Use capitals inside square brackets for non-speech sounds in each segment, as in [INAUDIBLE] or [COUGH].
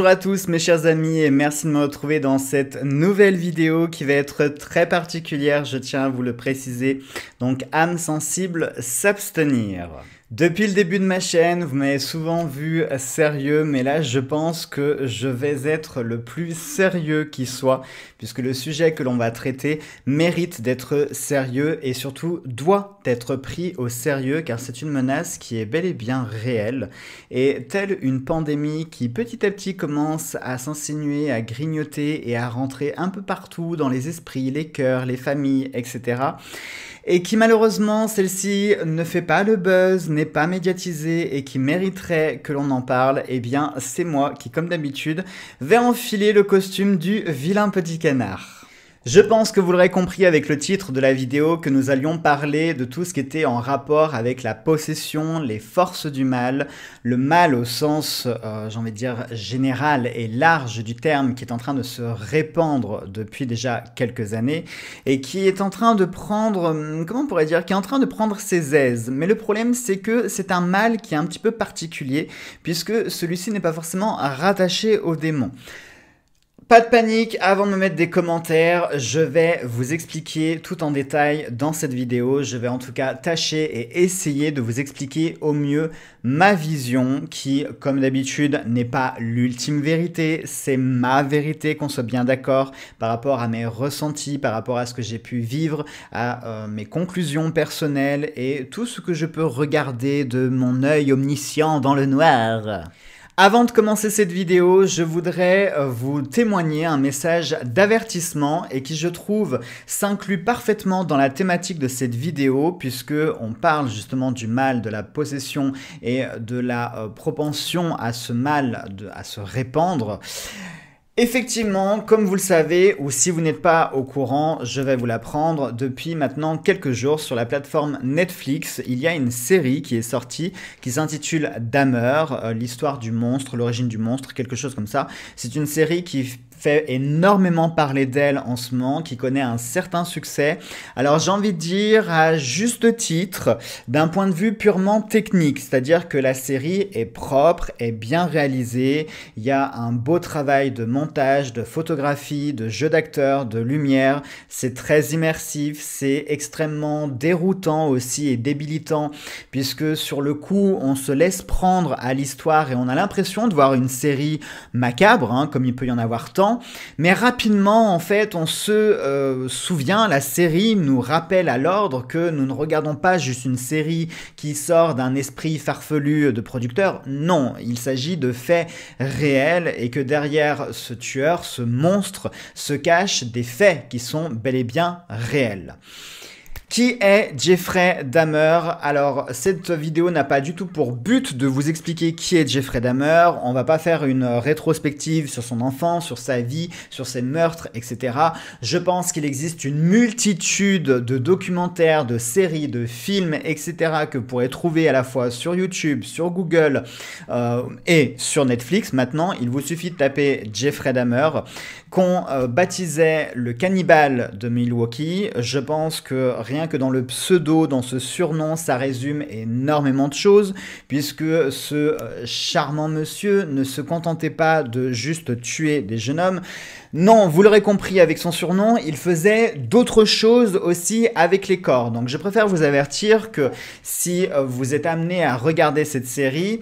Bonjour à tous mes chers amis et merci de me retrouver dans cette nouvelle vidéo qui va être très particulière, je tiens à vous le préciser. Donc âme sensible, s'abstenir. Depuis le début de ma chaîne, vous m'avez souvent vu sérieux, mais là je pense que je vais être le plus sérieux qui soit, puisque le sujet que l'on va traiter mérite d'être sérieux et surtout doit être pris au sérieux, car c'est une menace qui est bel et bien réelle, et telle une pandémie qui petit à petit commence à s'insinuer, à grignoter et à rentrer un peu partout dans les esprits, les cœurs, les familles, etc et qui malheureusement celle-ci ne fait pas le buzz, n'est pas médiatisée et qui mériterait que l'on en parle, eh bien c'est moi qui, comme d'habitude, vais enfiler le costume du vilain petit canard. Je pense que vous l'aurez compris avec le titre de la vidéo que nous allions parler de tout ce qui était en rapport avec la possession, les forces du mal, le mal au sens, euh, j'ai envie de dire, général et large du terme qui est en train de se répandre depuis déjà quelques années et qui est en train de prendre, hum, comment on pourrait dire, qui est en train de prendre ses aises. Mais le problème c'est que c'est un mal qui est un petit peu particulier puisque celui-ci n'est pas forcément rattaché au démon. Pas de panique, avant de me mettre des commentaires, je vais vous expliquer tout en détail dans cette vidéo. Je vais en tout cas tâcher et essayer de vous expliquer au mieux ma vision qui, comme d'habitude, n'est pas l'ultime vérité, c'est ma vérité, qu'on soit bien d'accord par rapport à mes ressentis, par rapport à ce que j'ai pu vivre, à euh, mes conclusions personnelles et tout ce que je peux regarder de mon œil omniscient dans le noir. Avant de commencer cette vidéo, je voudrais euh, vous témoigner un message d'avertissement et qui je trouve s'inclut parfaitement dans la thématique de cette vidéo puisque on parle justement du mal de la possession et de la euh, propension à ce mal à se répandre. Effectivement, comme vous le savez, ou si vous n'êtes pas au courant, je vais vous l'apprendre, depuis maintenant quelques jours sur la plateforme Netflix, il y a une série qui est sortie qui s'intitule dameur euh, l'histoire du monstre, l'origine du monstre, quelque chose comme ça. C'est une série qui fait énormément parler d'elle en ce moment, qui connaît un certain succès. Alors j'ai envie de dire à juste titre, d'un point de vue purement technique, c'est-à-dire que la série est propre, est bien réalisée, il y a un beau travail de montage, de photographie, de jeu d'acteurs, de lumière, c'est très immersif, c'est extrêmement déroutant aussi et débilitant, puisque sur le coup on se laisse prendre à l'histoire et on a l'impression de voir une série macabre, hein, comme il peut y en avoir tant, mais rapidement en fait on se euh, souvient, la série nous rappelle à l'ordre que nous ne regardons pas juste une série qui sort d'un esprit farfelu de producteur, non, il s'agit de faits réels et que derrière ce tueur, ce monstre, se cachent des faits qui sont bel et bien réels. Qui est Jeffrey Dahmer Alors, cette vidéo n'a pas du tout pour but de vous expliquer qui est Jeffrey Dahmer. On va pas faire une rétrospective sur son enfant, sur sa vie, sur ses meurtres, etc. Je pense qu'il existe une multitude de documentaires, de séries, de films, etc. que vous pourrez trouver à la fois sur YouTube, sur Google euh, et sur Netflix. Maintenant, il vous suffit de taper Jeffrey Dahmer, qu'on euh, baptisait le cannibale de Milwaukee. Je pense que rien que dans le pseudo, dans ce surnom, ça résume énormément de choses, puisque ce euh, charmant monsieur ne se contentait pas de juste tuer des jeunes hommes. Non, vous l'aurez compris avec son surnom, il faisait d'autres choses aussi avec les corps. Donc je préfère vous avertir que si euh, vous êtes amené à regarder cette série,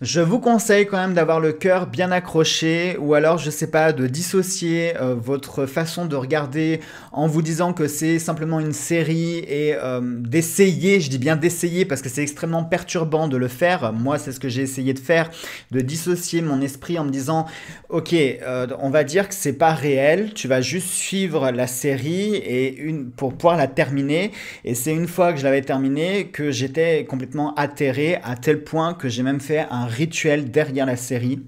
je vous conseille quand même d'avoir le cœur bien accroché ou alors je sais pas de dissocier euh, votre façon de regarder en vous disant que c'est simplement une série et euh, d'essayer, je dis bien d'essayer parce que c'est extrêmement perturbant de le faire. Moi, c'est ce que j'ai essayé de faire, de dissocier mon esprit en me disant OK, euh, on va dire que c'est pas réel, tu vas juste suivre la série et une pour pouvoir la terminer et c'est une fois que je l'avais terminée que j'étais complètement atterré à tel point que j'ai même fait un rituel derrière la série.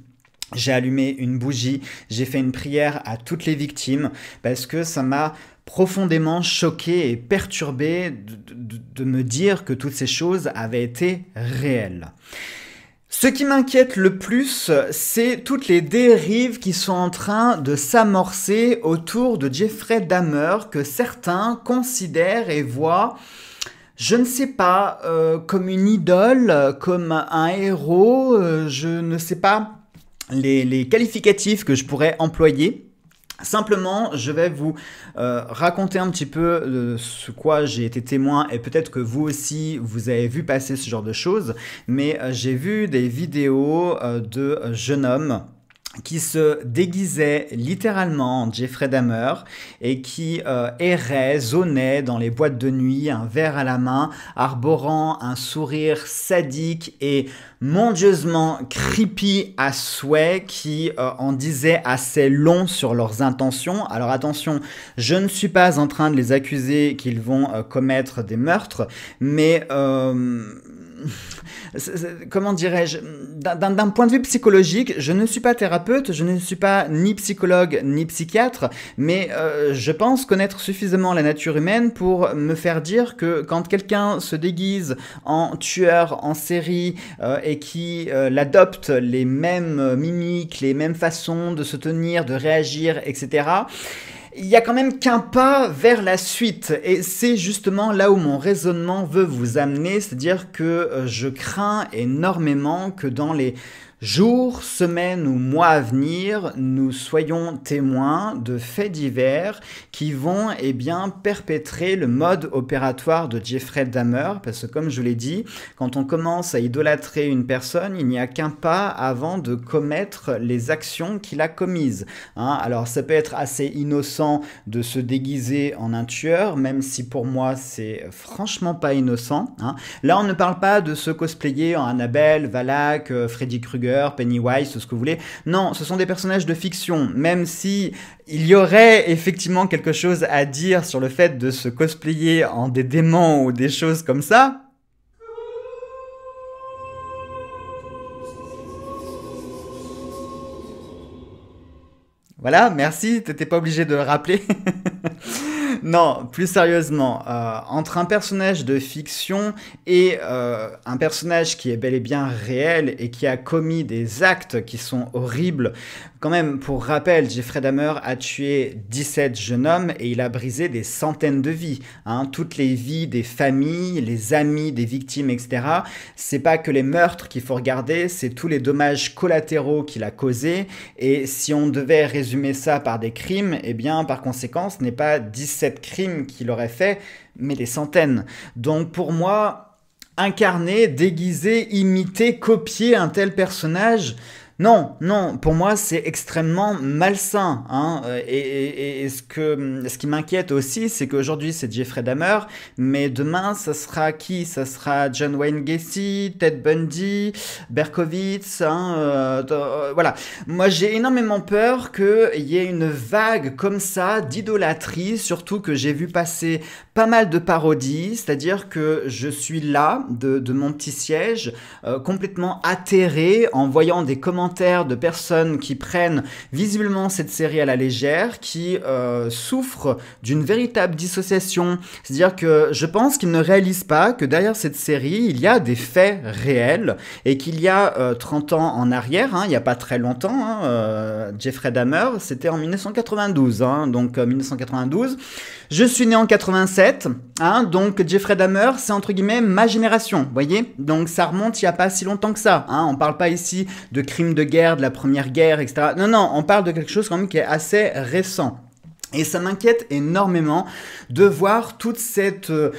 J'ai allumé une bougie, j'ai fait une prière à toutes les victimes parce que ça m'a profondément choqué et perturbé de, me dire que toutes ces choses avaient été réelles. Ce qui m'inquiète le plus, c'est toutes les dérives qui sont en train de s'amorcer autour de Jeffrey Dahmer que certains considèrent et voient je ne sais pas, euh, comme une idole, comme un héros, euh, je ne sais pas les, qualificatifs que je pourrais employer. Simplement, je vais vous euh, raconter un petit peu de ce quoi j'ai été témoin et peut-être que vous aussi, vous avez vu passer ce genre de choses, mais j'ai vu des vidéos de jeunes hommes qui se déguisait littéralement en Jeffrey Dahmer et qui euh, errait, zonait dans les boîtes de nuit, un verre à la main, arborant un sourire sadique et mondieusement creepy à souhait qui euh, en disait assez long sur leurs intentions. Alors attention, je ne suis pas en train de les accuser qu'ils vont euh, commettre des meurtres, mais comment dirais-je, d'un point de vue psychologique, je ne suis pas thérapeute, je ne suis pas ni psychologue ni psychiatre, mais euh, je pense connaître suffisamment la nature humaine pour me faire dire que quand quelqu'un se déguise en tueur en série euh, et qui adopte euh, l'adopte les mêmes mimiques, les mêmes façons de se tenir, de réagir, etc., il y a quand même qu'un pas vers la suite. Et c'est justement là où mon raisonnement veut vous amener, c'est-à-dire que euh, je crains énormément que dans les jour, semaine ou mois à venir, nous soyons témoins de faits divers qui vont eh bien, perpétrer le mode opératoire de Jeffrey Dahmer, parce que comme je l'ai dit, quand on commence à idolâtrer une personne, il n'y a qu'un pas avant de commettre les actions qu'il a commises. Hein. Alors ça peut être assez innocent de se déguiser en un tueur, même si pour moi c'est franchement pas innocent. Hein. Là on ne parle pas de se cosplayer en Annabelle, Valak, euh, Freddy Krueger, Pennywise, ce que vous voulez. Non, ce sont des personnages de fiction, même si il y aurait effectivement quelque chose à dire sur le fait de se cosplayer en des démons ou des choses comme ça, Voilà, merci, t'étais pas obligé de le rappeler. [LAUGHS] non, plus sérieusement, euh, entre un personnage de fiction et euh, un personnage qui est bel et bien réel et qui a commis des actes qui sont horribles, quand même, pour rappel, Jeffrey Dahmer a tué 17 jeunes hommes et il a brisé des centaines de vies. Hein. Toutes les vies des familles, les amis des victimes, etc. C'est pas que les meurtres qu'il faut regarder, c'est tous les dommages collatéraux qu'il a causés. Et si on devait résumer ça par des crimes, et eh bien, par conséquent, ce n'est pas 17 crimes qu'il aurait fait, mais des centaines. Donc pour moi, incarner, déguiser, imiter, copier un tel personnage, non, non, pour moi c'est extrêmement malsain. Hein. Euh, et, ce, que, ce qui m'inquiète aussi, c'est qu'aujourd'hui c'est Jeffrey Dahmer, mais demain ça sera qui Ça sera John Wayne Gacy, Ted Bundy, Berkowitz. Hein, euh, euh, voilà. Moi j'ai énormément peur qu'il y ait une vague comme ça d'idolâtrie, surtout que j'ai vu passer pas mal de parodies, c'est-à-dire que je suis là de, mon petit siège, complètement atterré en voyant des commentaires de personnes qui prennent visiblement cette série à la légère, qui euh, souffrent d'une véritable dissociation. C'est-à-dire que je pense qu'ils ne réalisent pas que derrière cette série, il y a des faits réels et qu'il y a 30 euh, ans en arrière, hein, il n'y a pas très longtemps, hein, euh, Jeffrey Dahmer, c'était en 1992. Hein. donc 1992. Je suis né en 87, donc Jeffrey Dahmer, c'est entre guillemets ma génération, vous voyez Donc ça remonte il n'y a pas si longtemps que ça. on ne parle pas ici de crimes de guerre, de la première guerre, etc. Non, non, on parle de quelque chose quand même qui est assez récent. Et ça m'inquiète énormément de voir toute cette euh,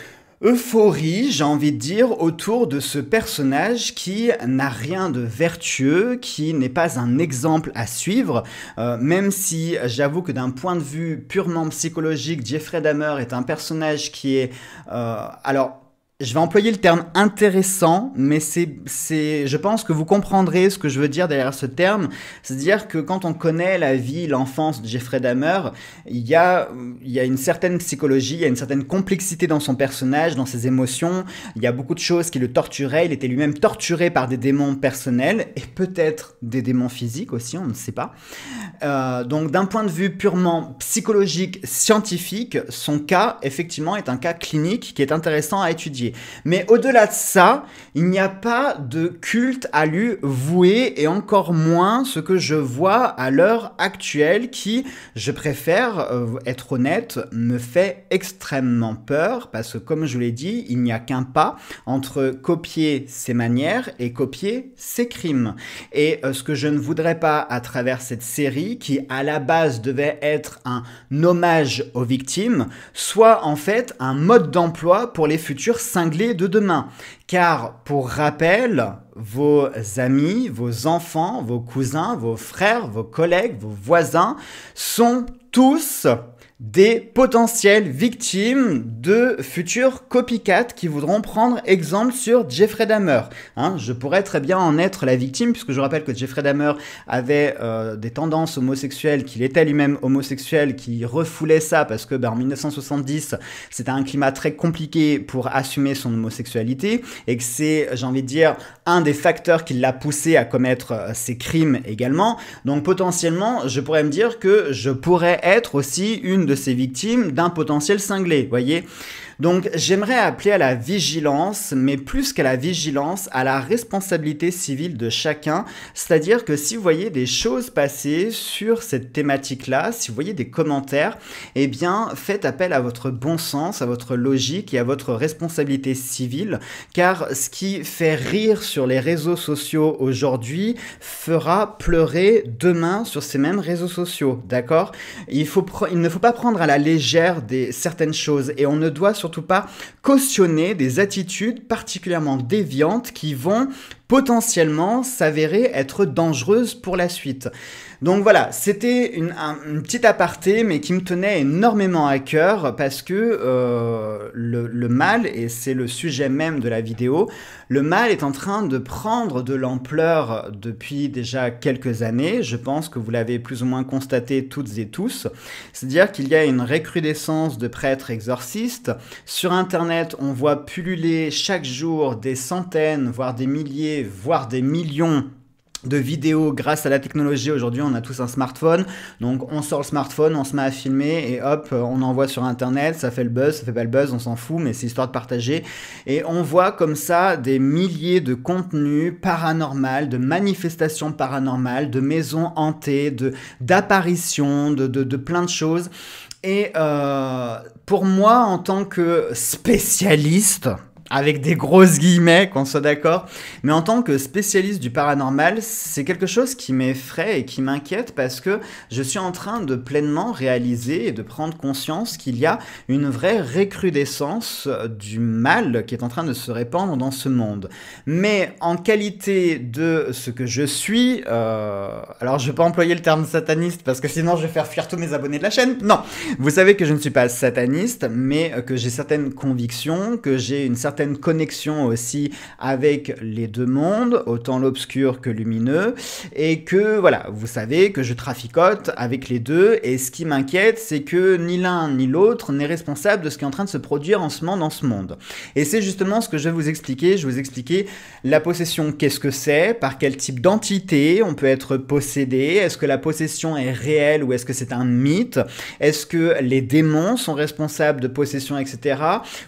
euphorie, j'ai envie de dire, autour de ce personnage qui n'a rien de vertueux, qui n'est pas un exemple à suivre, euh, même si j'avoue que d'un point de vue purement psychologique, Jeffrey Dahmer est un personnage qui est... Euh, alors je vais employer le terme intéressant, mais c'est, je pense que vous comprendrez ce que je veux dire derrière ce terme. C'est-à-dire que quand on connaît la vie, l'enfance de Jeffrey Dahmer, il y, a, il y une certaine psychologie, il y a une certaine complexité dans son personnage, dans ses émotions. Il y a beaucoup de choses qui le torturaient. Il était lui-même torturé par des démons personnels et peut-être des démons physiques aussi, on ne sait pas. Euh, donc d'un point de vue purement psychologique, scientifique, son cas, effectivement, est un cas clinique qui est intéressant à étudier. Mais au-delà de ça, il n'y a pas de culte à lui vouer et encore moins ce que je vois à l'heure actuelle qui, je préfère euh, être honnête, me fait extrêmement peur parce que comme je l'ai dit, il n'y a qu'un pas entre copier ses manières et copier ses crimes. Et euh, ce que je ne voudrais pas à travers cette série qui à la base devait être un hommage aux victimes, soit en fait un mode d'emploi pour les futurs de demain. Car, pour rappel, vos amis, vos enfants, vos cousins, vos frères, vos collègues, vos voisins sont tous des potentielles victimes de futurs copycats qui voudront prendre exemple sur Jeffrey Dahmer. Hein. je pourrais très bien en être la victime, puisque je rappelle que Jeffrey Dahmer avait euh, des tendances homosexuelles, qu'il était lui-même homosexuel, qu'il refoulait ça parce que ben, en 1970, c'était un climat très compliqué pour assumer son homosexualité, et que c'est, j'ai envie de dire, un des facteurs qui l'a poussé à commettre ses euh, ces crimes également. Donc potentiellement, je pourrais me dire que je pourrais être aussi une de ses victimes d'un potentiel cinglé, voyez donc j'aimerais appeler à la vigilance, mais plus qu'à la vigilance, à la responsabilité civile de chacun. C'est-à-dire que si vous voyez des choses passer sur cette thématique-là, si vous voyez des commentaires, eh bien faites appel à votre bon sens, à votre logique et à votre responsabilité civile, car ce qui fait rire sur les réseaux sociaux aujourd'hui fera pleurer demain sur ces mêmes réseaux sociaux, d'accord il, il, ne faut pas prendre à la légère des, certaines choses et on ne doit sur surtout pas cautionner des attitudes particulièrement déviantes qui vont potentiellement s'avérer être dangereuses pour la suite. Donc voilà, c'était une, un, petit petite aparté, mais qui me tenait énormément à cœur parce que euh, le, le, mal, et c'est le sujet même de la vidéo, le mal est en train de prendre de l'ampleur depuis déjà quelques années. Je pense que vous l'avez plus ou moins constaté toutes et tous. C'est-à-dire qu'il y a une recrudescence de prêtres exorcistes. Sur Internet, on voit pulluler chaque jour des centaines, voire des milliers, voire des millions de vidéos grâce à la technologie. Aujourd'hui, on a tous un smartphone. Donc, on sort le smartphone, on se met à filmer et hop, euh, on envoie sur Internet. Ça fait le buzz, ça fait pas le buzz, on s'en fout, mais c'est histoire de partager. Et on voit comme ça des milliers de contenus paranormales, de manifestations paranormales, de maisons hantées, de, d'apparitions, de, de, de plein de choses. Et euh, pour moi, en tant que spécialiste, avec des grosses guillemets, qu'on soit d'accord. Mais en tant que spécialiste du paranormal, c'est quelque chose qui m'effraie et qui m'inquiète parce que je suis en train de pleinement réaliser et de prendre conscience qu'il y a une vraie recrudescence du mal qui est en train de se répandre dans ce monde. Mais en qualité de ce que je suis, euh, alors je vais pas employer le terme sataniste parce que sinon je vais faire fuir tous mes abonnés de la chaîne. Non, vous savez que je ne suis pas sataniste, mais que j'ai certaines convictions, que j'ai une certaine connexion aussi avec les deux mondes, autant l'obscur que lumineux, et que voilà, vous savez que je traficote avec les deux, et ce qui m'inquiète, c'est que ni l'un ni l'autre n'est responsable de ce qui est en train de se produire en ce moment dans ce monde. Et c'est justement ce que je vais vous expliquer, je vais vous expliquer la possession, qu'est-ce que c'est, par quel type d'entité on peut être possédé, est-ce que la possession est réelle ou est-ce que c'est un mythe, est-ce que les démons sont responsables de possession, etc.,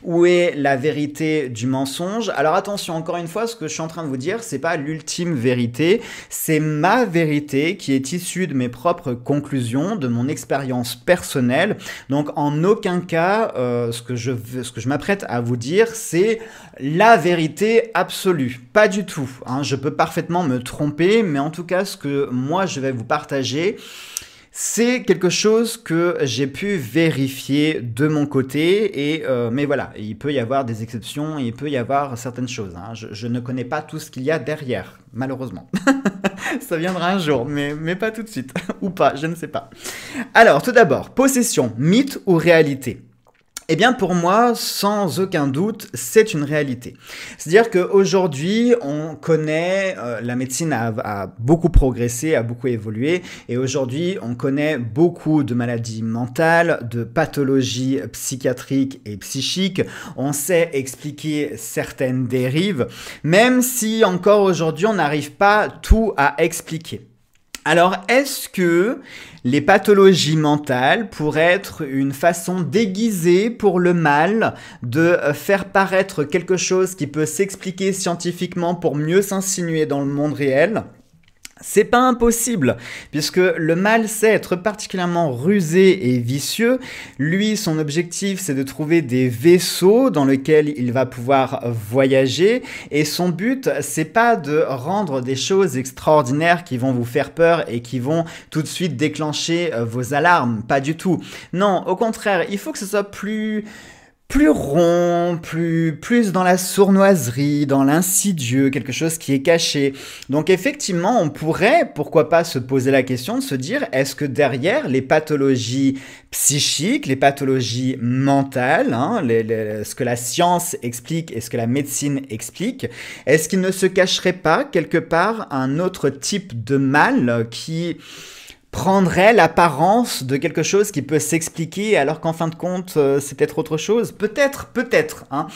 où est la vérité du mensonge. Alors attention, encore une fois, ce que je suis en train de vous dire, c'est pas l'ultime vérité, c'est ma vérité qui est issue de mes propres conclusions, de mon expérience personnelle. Donc en aucun cas, euh, ce que je, ce que je m'apprête à vous dire, c'est la vérité absolue. Pas du tout. Hein. Je peux parfaitement me tromper, mais en tout cas, ce que moi je vais vous partager, c'est quelque chose que j'ai pu vérifier de mon côté, et, euh, mais voilà, il peut y avoir des exceptions, il peut y avoir certaines choses. Hein. Je, je, ne connais pas tout ce qu'il y a derrière, malheureusement. [LAUGHS] Ça viendra un jour, mais, mais pas tout de suite, [LAUGHS] ou pas, je ne sais pas. Alors, tout d'abord, possession, mythe ou réalité eh bien pour moi, sans aucun doute, c'est une réalité. C'est-à-dire qu'aujourd'hui, on connaît, euh, la médecine a, beaucoup progressé, a beaucoup évolué, et aujourd'hui, on connaît beaucoup de maladies mentales, de pathologies psychiatriques et psychiques, on sait expliquer certaines dérives, même si encore aujourd'hui, on n'arrive pas tout à expliquer. Alors, est-ce que les pathologies mentales pourraient être une façon déguisée pour le mal de euh, faire paraître quelque chose qui peut s'expliquer scientifiquement pour mieux s'insinuer dans le monde réel c'est pas impossible, puisque le mal sait être particulièrement rusé et vicieux. Lui, son objectif, c'est de trouver des vaisseaux dans lesquels il va pouvoir voyager, et son but, c'est pas de rendre des choses extraordinaires qui vont vous faire peur et qui vont tout de suite déclencher euh, vos alarmes, pas du tout. Non, au contraire, il faut que ce soit plus plus rond, plus, plus dans la sournoiserie, dans l'insidieux, quelque chose qui est caché. Donc effectivement, on pourrait, pourquoi pas, se poser la question de se dire, est-ce que derrière les pathologies psychiques, les pathologies mentales, hein, les, ce que la science explique et ce que la médecine explique, est-ce qu'il ne se cacherait pas quelque part un autre type de mal qui prendrait l'apparence de quelque chose qui peut s'expliquer alors qu'en fin de compte euh, c'est peut-être autre chose Peut-être, peut-être. Hein.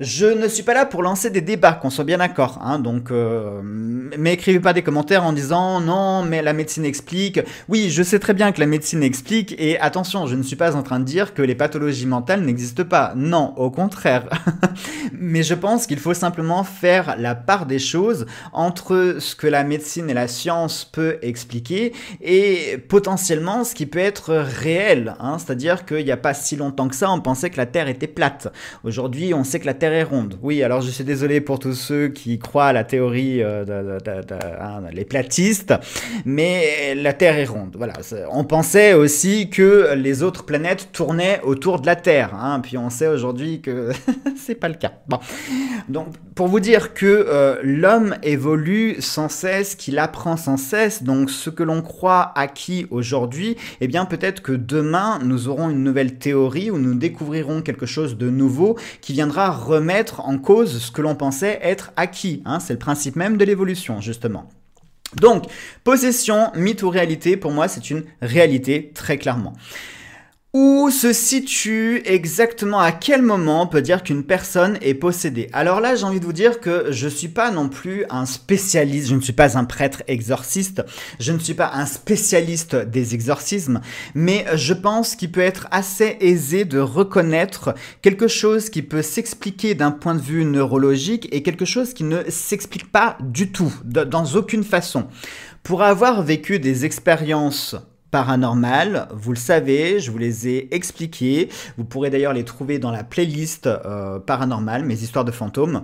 Je ne suis pas là pour lancer des débats, qu'on soit bien d'accord. Hein, donc, euh, mais pas des commentaires en disant non, mais la médecine explique. Oui, je sais très bien que la médecine explique. Et attention, je ne suis pas en train de dire que les pathologies mentales n'existent pas. Non, au contraire. [LAUGHS] mais je pense qu'il faut simplement faire la part des choses entre ce que la médecine et la science peut expliquer et potentiellement ce qui peut être réel. Hein. C'est-à-dire qu'il n'y a pas si longtemps que ça, on pensait que la Terre était plate. Aujourd'hui, on sait que la Terre est ronde. Oui, alors je suis désolé pour tous ceux qui croient à la théorie, euh, des hein, platistes, mais la Terre est ronde. Voilà. On pensait aussi que les autres planètes tournaient autour de la Terre. Hein, puis on sait aujourd'hui que [LAUGHS] c'est pas le cas. Bon. Donc, pour vous dire que euh, l'homme évolue sans cesse, qu'il apprend sans cesse, donc ce que l'on croit acquis aujourd'hui, eh bien peut-être que demain nous aurons une nouvelle théorie où nous découvrirons quelque chose de nouveau qui viendra mettre en cause ce que l'on pensait être acquis. Hein. c'est le principe même de l'évolution, justement. Donc, possession, mythe ou réalité, pour moi, c'est une réalité, très clairement. Où se situe exactement à quel moment on peut dire qu'une personne est possédée Alors là, j'ai envie de vous dire que je ne suis pas non plus un spécialiste, je ne suis pas un prêtre exorciste, je ne suis pas un spécialiste des exorcismes, mais je pense qu'il peut être assez aisé de reconnaître quelque chose qui peut s'expliquer d'un point de vue neurologique et quelque chose qui ne s'explique pas du tout, dans aucune façon. Pour avoir vécu des expériences paranormal, vous le savez, je vous les ai expliqués. Vous pourrez d'ailleurs les trouver dans la playlist euh, paranormal, mes histoires de fantômes.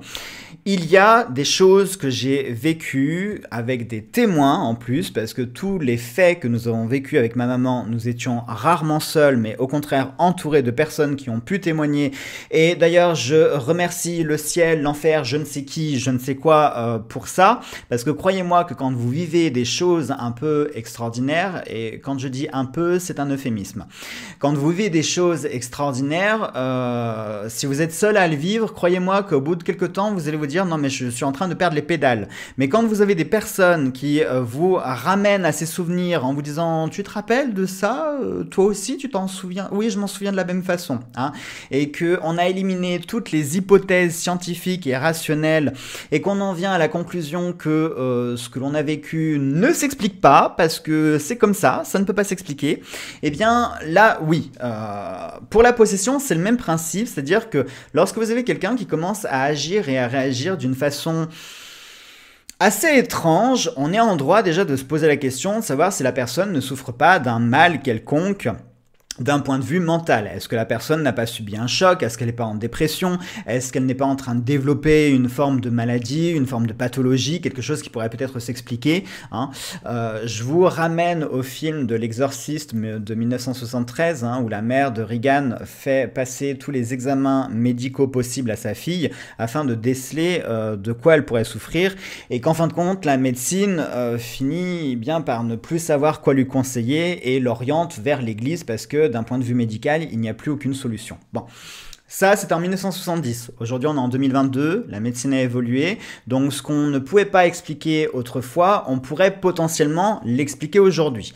Il y a des choses que j'ai vécues avec des témoins en plus, parce que tous les faits que nous avons vécus avec ma maman, nous étions rarement seuls, mais au contraire entourés de personnes qui ont pu témoigner. Et d'ailleurs, je remercie le ciel, l'enfer, je ne sais qui, je ne sais quoi euh, pour ça, parce que croyez-moi que quand vous vivez des choses un peu extraordinaires et quand je dis un peu, c'est un euphémisme. Quand vous vivez des choses extraordinaires, euh, si vous êtes seul à le vivre, croyez-moi qu'au bout de quelques temps, vous allez vous dire non mais je suis en train de perdre les pédales. Mais quand vous avez des personnes qui euh, vous ramènent à ces souvenirs en vous disant tu te rappelles de ça, euh, toi aussi tu t'en souviens, oui je m'en souviens de la même façon, hein, et que on a éliminé toutes les hypothèses scientifiques et rationnelles et qu'on en vient à la conclusion que ce que l'on a vécu ne s'explique pas parce que c'est comme ça, ça ne ne peut pas s'expliquer, eh bien là, oui. Euh, pour la possession, c'est le même principe, c'est-à-dire que lorsque vous avez quelqu'un qui commence à agir et à réagir d'une façon assez étrange, on est en droit déjà de se poser la question de savoir si la personne ne souffre pas d'un mal quelconque d'un point de vue mental. Est-ce que la personne n'a pas subi un choc Est-ce qu'elle n'est pas en dépression Est-ce qu'elle n'est pas en train de développer une forme de maladie, une forme de pathologie, quelque chose qui pourrait peut-être s'expliquer hein? euh, Je vous ramène au film de l'exorciste de 1973, hein, où la mère de Regan fait passer tous les examens médicaux possibles à sa fille afin de déceler euh, de quoi elle pourrait souffrir, et qu'en fin de compte, la médecine euh, finit bien par ne plus savoir quoi lui conseiller et l'oriente vers l'église parce que d'un point de vue médical, il n'y a plus aucune solution. Bon. Ça, c'est en 1970. Aujourd'hui, on est en 2022, la médecine a évolué, donc ce qu'on ne pouvait pas expliquer autrefois, on pourrait potentiellement l'expliquer aujourd'hui.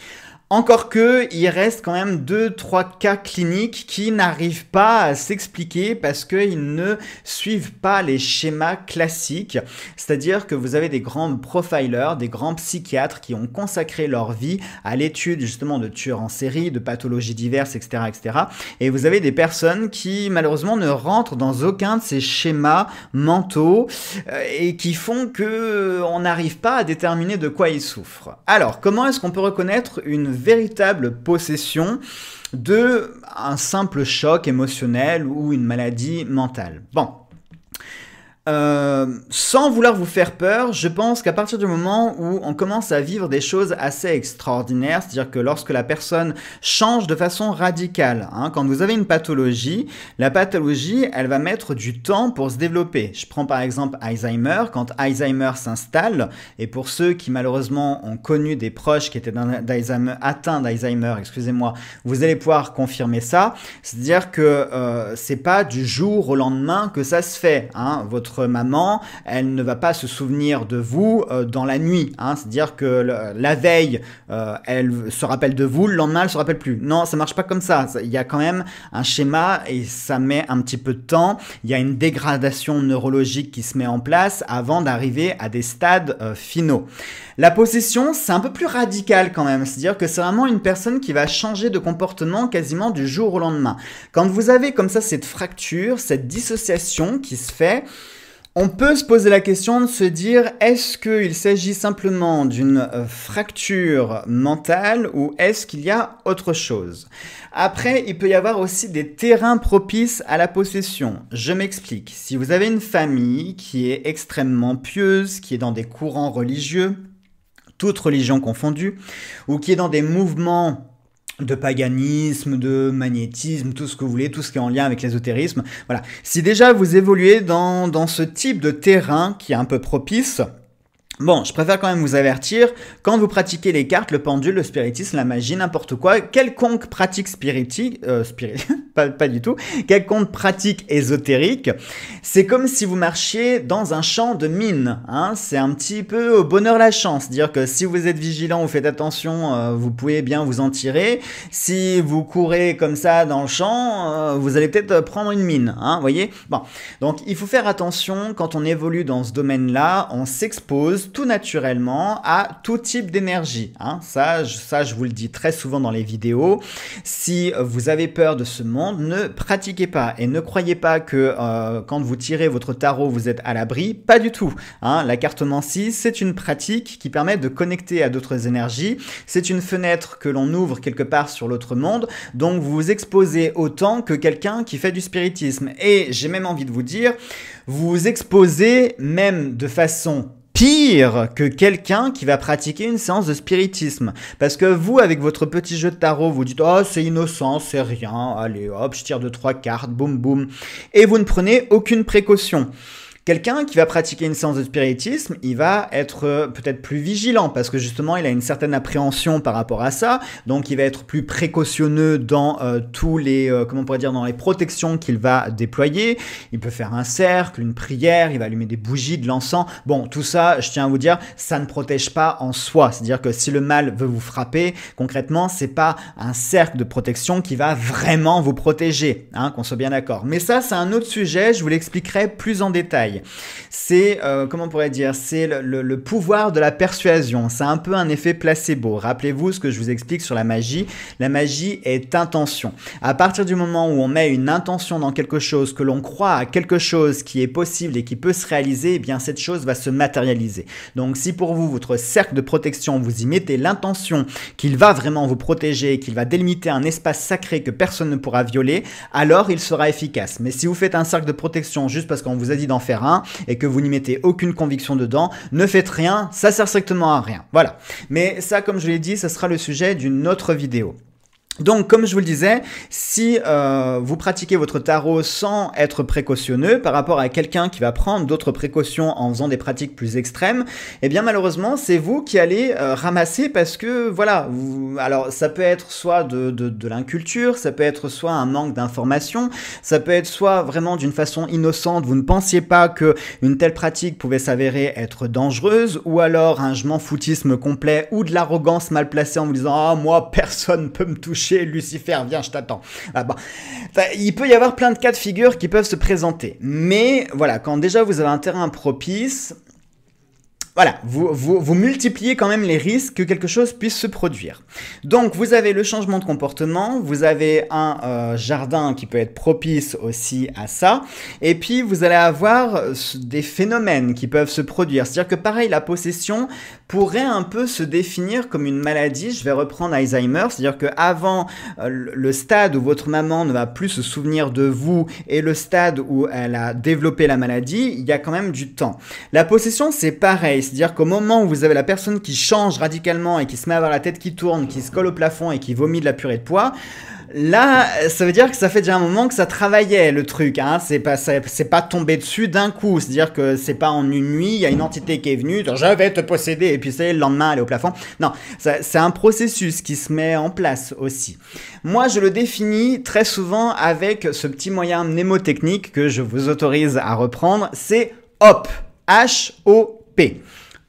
Encore que, il reste quand même 2-3 cas cliniques qui n'arrivent pas à s'expliquer parce qu'ils ne suivent pas les schémas classiques. C'est-à-dire que vous avez des grands profilers, des grands psychiatres qui ont consacré leur vie à l'étude justement de tueurs en série, de pathologies diverses, etc., etc. Et vous avez des personnes qui malheureusement ne rentrent dans aucun de ces schémas mentaux euh, et qui font que euh, on n'arrive pas à déterminer de quoi ils souffrent. Alors, comment est-ce qu'on peut reconnaître une véritable possession de un simple choc émotionnel ou une maladie mentale. Bon, euh, sans vouloir vous faire peur, je pense qu'à partir du moment où on commence à vivre des choses assez extraordinaires, c'est-à-dire que lorsque la personne change de façon radicale, hein, quand vous avez une pathologie, la pathologie, elle va mettre du temps pour se développer. Je prends par exemple Alzheimer, quand Alzheimer s'installe, et pour ceux qui malheureusement ont connu des proches qui étaient atteints d'Alzheimer, excusez-moi, vous allez pouvoir confirmer ça, c'est-à-dire que euh, c'est pas du jour au lendemain que ça se fait. Hein, votre maman, elle ne va pas se souvenir de vous euh, dans la nuit. Hein. C'est-à-dire que la veille, euh, elle se rappelle de vous, le lendemain, elle se rappelle plus. Non, ça marche pas comme ça. Il y a quand même un schéma et ça met un petit peu de temps. Il y a une dégradation neurologique qui se met en place avant d'arriver à des stades euh, finaux. La possession, c'est un peu plus radical quand même. C'est-à-dire que c'est vraiment une personne qui va changer de comportement quasiment du jour au lendemain. Quand vous avez comme ça cette fracture, cette dissociation qui se fait, on peut se poser la question de se dire est-ce qu'il s'agit simplement d'une fracture mentale ou est-ce qu'il y a autre chose Après, il peut y avoir aussi des terrains propices à la possession. Je m'explique. Si vous avez une famille qui est extrêmement pieuse, qui est dans des courants religieux, toutes religions confondues, ou qui est dans des mouvements de paganisme, de magnétisme, tout ce que vous voulez, tout ce qui est en lien avec l'ésotérisme. Voilà. Si déjà vous évoluez dans, dans ce type de terrain qui est un peu propice, Bon, je préfère quand même vous avertir, quand vous pratiquez les cartes, le pendule, le spiritisme, la magie, n'importe quoi, quelconque pratique spiritique, euh, spirit, [LAUGHS] pas, du tout, quelconque pratique ésotérique, c'est comme si vous marchiez dans un champ de mine. Hein, c'est un petit peu au bonheur la chance, dire que si vous êtes vigilant, vous faites attention, euh, vous pouvez bien vous en tirer. Si vous courez comme ça dans le champ, euh, vous allez peut-être prendre une mine, hein, voyez Bon, donc il faut faire attention quand on évolue dans ce domaine-là, on s'expose tout naturellement à tout type d'énergie. Hein. Ça, je, ça, je vous le dis très souvent dans les vidéos. Si vous avez peur de ce monde, ne pratiquez pas et ne croyez pas que euh, quand vous tirez votre tarot, vous êtes à l'abri. Pas du tout. La hein. La cartomancie, c'est une pratique qui permet de connecter à d'autres énergies. C'est une fenêtre que l'on ouvre quelque part sur l'autre monde. Donc vous vous exposez autant que quelqu'un qui fait du spiritisme. Et j'ai même envie de vous dire, vous vous exposez même de façon pire que quelqu'un qui va pratiquer une séance de spiritisme. Parce que vous, avec votre petit jeu de tarot, vous dites Oh, c'est innocent, c'est rien, allez hop, je tire de trois cartes, boum boum. Et vous ne prenez aucune précaution. Quelqu'un qui va pratiquer une séance de spiritisme, il va être euh, peut-être plus vigilant parce que justement il a une certaine appréhension par rapport à ça, donc il va être plus précautionneux dans euh, tous les euh, comment on pourrait dire dans les protections qu'il va déployer. Il peut faire un cercle, une prière, il va allumer des bougies, de l'encens. Bon, tout ça, je tiens à vous dire, ça ne protège pas en soi. C'est-à-dire que si le mal veut vous frapper, concrètement, c'est pas un cercle de protection qui va vraiment vous protéger, hein, qu'on soit bien d'accord. Mais ça, c'est un autre sujet. Je vous l'expliquerai plus en détail. C'est, euh, comment on pourrait dire, c'est le, pouvoir de la persuasion. C'est un peu un effet placebo. Rappelez-vous ce que je vous explique sur la magie. La magie est intention. À partir du moment où on met une intention dans quelque chose, que l'on croit à quelque chose qui est possible et qui peut se réaliser, eh bien cette chose va se matérialiser. Donc si pour vous, votre cercle de protection, vous y mettez l'intention qu'il va vraiment vous protéger, qu'il va délimiter un espace sacré que personne ne pourra violer, alors il sera efficace. Mais si vous faites un cercle de protection juste parce qu'on vous a dit d'en faire un, et que vous n'y mettez aucune conviction dedans, ne faites rien, ça sert strictement à rien. Voilà. Mais ça, comme je l'ai dit, ça sera le sujet d'une autre vidéo. Donc, comme je vous le disais, si euh, vous pratiquez votre tarot sans être précautionneux par rapport à quelqu'un qui va prendre d'autres précautions en faisant des pratiques plus extrêmes, eh bien malheureusement, c'est vous qui allez euh, ramasser parce que voilà. Vous... Alors, ça peut être soit de, de, l'inculture, ça peut être soit un manque d'information, ça peut être soit vraiment d'une façon innocente, vous ne pensiez pas que une telle pratique pouvait s'avérer être dangereuse, ou alors un je m'en foutisme complet ou de l'arrogance mal placée en vous disant ah moi [LAUGHS] personne peut me toucher Lucifer, viens, je t'attends. Ah il peut y avoir plein de cas de figure qui peuvent se présenter. Mais voilà, quand déjà vous avez un terrain propice, voilà, vous, multipliez quand même les risques que quelque chose puisse se produire. Donc vous avez le changement de comportement, vous avez un euh, jardin qui peut être propice aussi à ça, et puis vous allez avoir euh, des phénomènes qui peuvent se produire. C'est-à-dire que pareil, la possession pourrait un peu se définir comme une maladie, je vais reprendre Alzheimer, c'est-à-dire que avant euh, le stade où votre maman ne va plus se souvenir de vous et le stade où elle a développé la maladie, il y a quand même du temps. La possession, c'est pareil c'est-à-dire qu'au moment où vous avez la personne qui change radicalement et qui se met à avoir la tête qui tourne, qui se colle au plafond et qui vomit de la purée de poids, là, ça veut dire que ça fait déjà un moment que ça travaillait le truc. Hein. C'est pas, c'est pas tombé dessus d'un coup. C'est-à-dire que c'est pas en une nuit, il y a une entité qui est venue, je vais te posséder, et puis c'est le lendemain, elle est au plafond. Non, c'est un processus qui se met en place aussi. Moi, je le définis très souvent avec ce petit moyen mnémotechnique que je vous autorise à reprendre. C'est hop, H-O-P.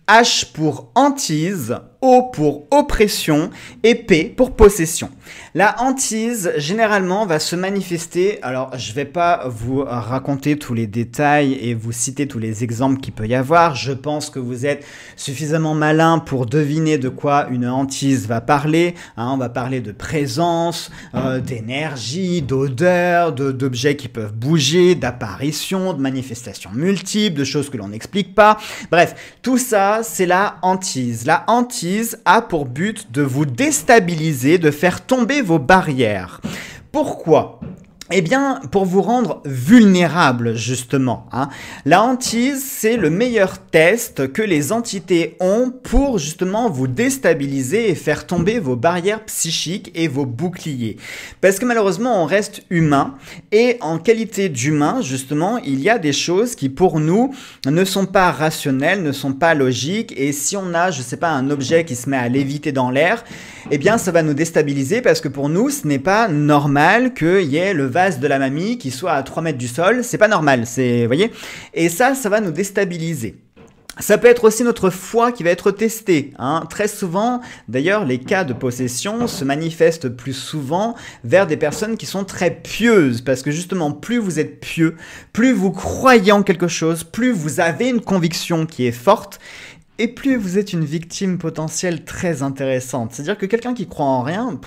H pour hantise, O pour oppression et P pour possession. La hantise, généralement, va se manifester, alors je vais pas vous raconter tous les détails et vous citer tous les exemples qu'il peut y avoir, je pense que vous êtes suffisamment malin pour deviner de quoi une hantise va parler, hein. on va parler de présence, euh, d'énergie, d'odeur, d'objets qui peuvent bouger, d'apparitions, de manifestations multiples, de choses que l'on n'explique pas, bref, tout ça c'est la hantise. La hantise a pour but de vous déstabiliser, de faire tomber vos barrières. Pourquoi eh bien, pour vous rendre vulnérable, justement, hein, la hantise, c'est le meilleur test que les entités ont pour justement vous déstabiliser et faire tomber vos barrières psychiques et vos boucliers. Parce que malheureusement, on reste humain et en qualité d'humain, justement, il y a des choses qui pour nous ne sont pas rationnelles, ne sont pas logiques et si on a, je sais pas, un objet qui se met à léviter dans l'air, eh bien, ça va nous déstabiliser parce que pour nous, ce n'est pas normal qu'il y ait le de la mamie qui soit à 3 mètres du sol, c'est pas normal, c'est, voyez Et ça, ça va nous déstabiliser. Ça peut être aussi notre foi qui va être testée. un hein. Très souvent, d'ailleurs, les cas de possession se manifestent plus souvent vers des personnes qui sont très pieuses, parce que justement, plus vous êtes pieux, plus vous croyez en quelque chose, plus vous avez une conviction qui est forte, et plus vous êtes une victime potentielle très intéressante. C'est-à-dire que quelqu'un qui croit en rien,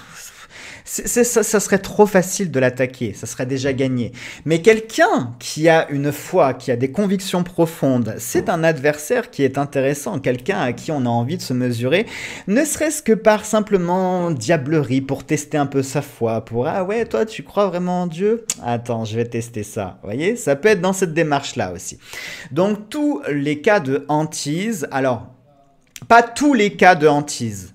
ça, ça, serait trop facile de l'attaquer, ça serait déjà gagné. Mais quelqu'un qui a une foi, qui a des convictions profondes, c'est un adversaire qui est intéressant, quelqu'un à qui on a envie de se mesurer, ne serait-ce que par simplement diablerie, pour tester un peu sa foi, pour Ah ouais, toi tu crois vraiment en Dieu Attends, je vais tester ça. Vous voyez, ça peut être dans cette démarche-là aussi. Donc tous les cas de hantise, alors pas tous les cas de hantise,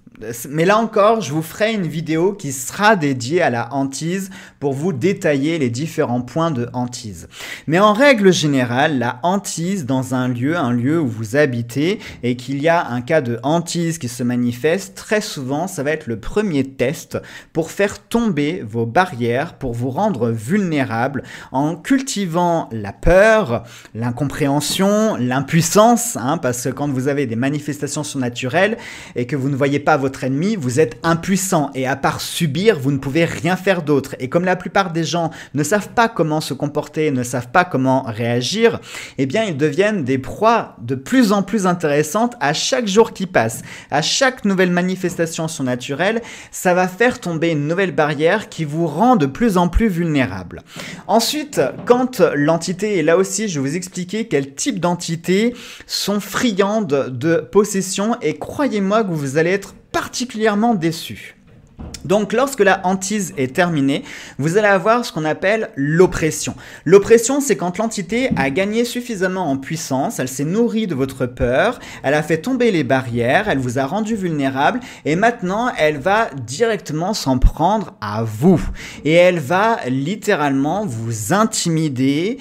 mais là encore, je vous ferai une vidéo qui sera dédiée à la hantise pour vous détailler les différents points de hantise. Mais en règle générale, la hantise dans un lieu, un lieu où vous habitez et qu'il y a un cas de hantise qui se manifeste, très souvent, ça va être le premier test pour faire tomber vos barrières, pour vous rendre vulnérable en cultivant la peur, l'incompréhension, l'impuissance, hein, parce que quand vous avez des manifestations surnaturelles et que vous ne voyez pas vos votre ennemi, vous êtes impuissant et à part subir, vous ne pouvez rien faire d'autre. Et comme la plupart des gens ne savent pas comment se comporter, ne savent pas comment réagir, eh bien ils deviennent des proies de plus en plus intéressantes à chaque jour qui passe. À chaque nouvelle manifestation surnaturelle, ça va faire tomber une nouvelle barrière qui vous rend de plus en plus vulnérable. Ensuite, quand l'entité, et là aussi je vais vous expliquer quel type d'entité sont friandes de possession et croyez-moi que vous allez être particulièrement déçu. Donc lorsque la hantise est terminée, vous allez avoir ce qu'on appelle l'oppression. L'oppression, c'est quand l'entité a gagné suffisamment en puissance, elle s'est nourrie de votre peur, elle a fait tomber les barrières, elle vous a rendu vulnérable et maintenant elle va directement s'en prendre à vous. Et elle va littéralement vous intimider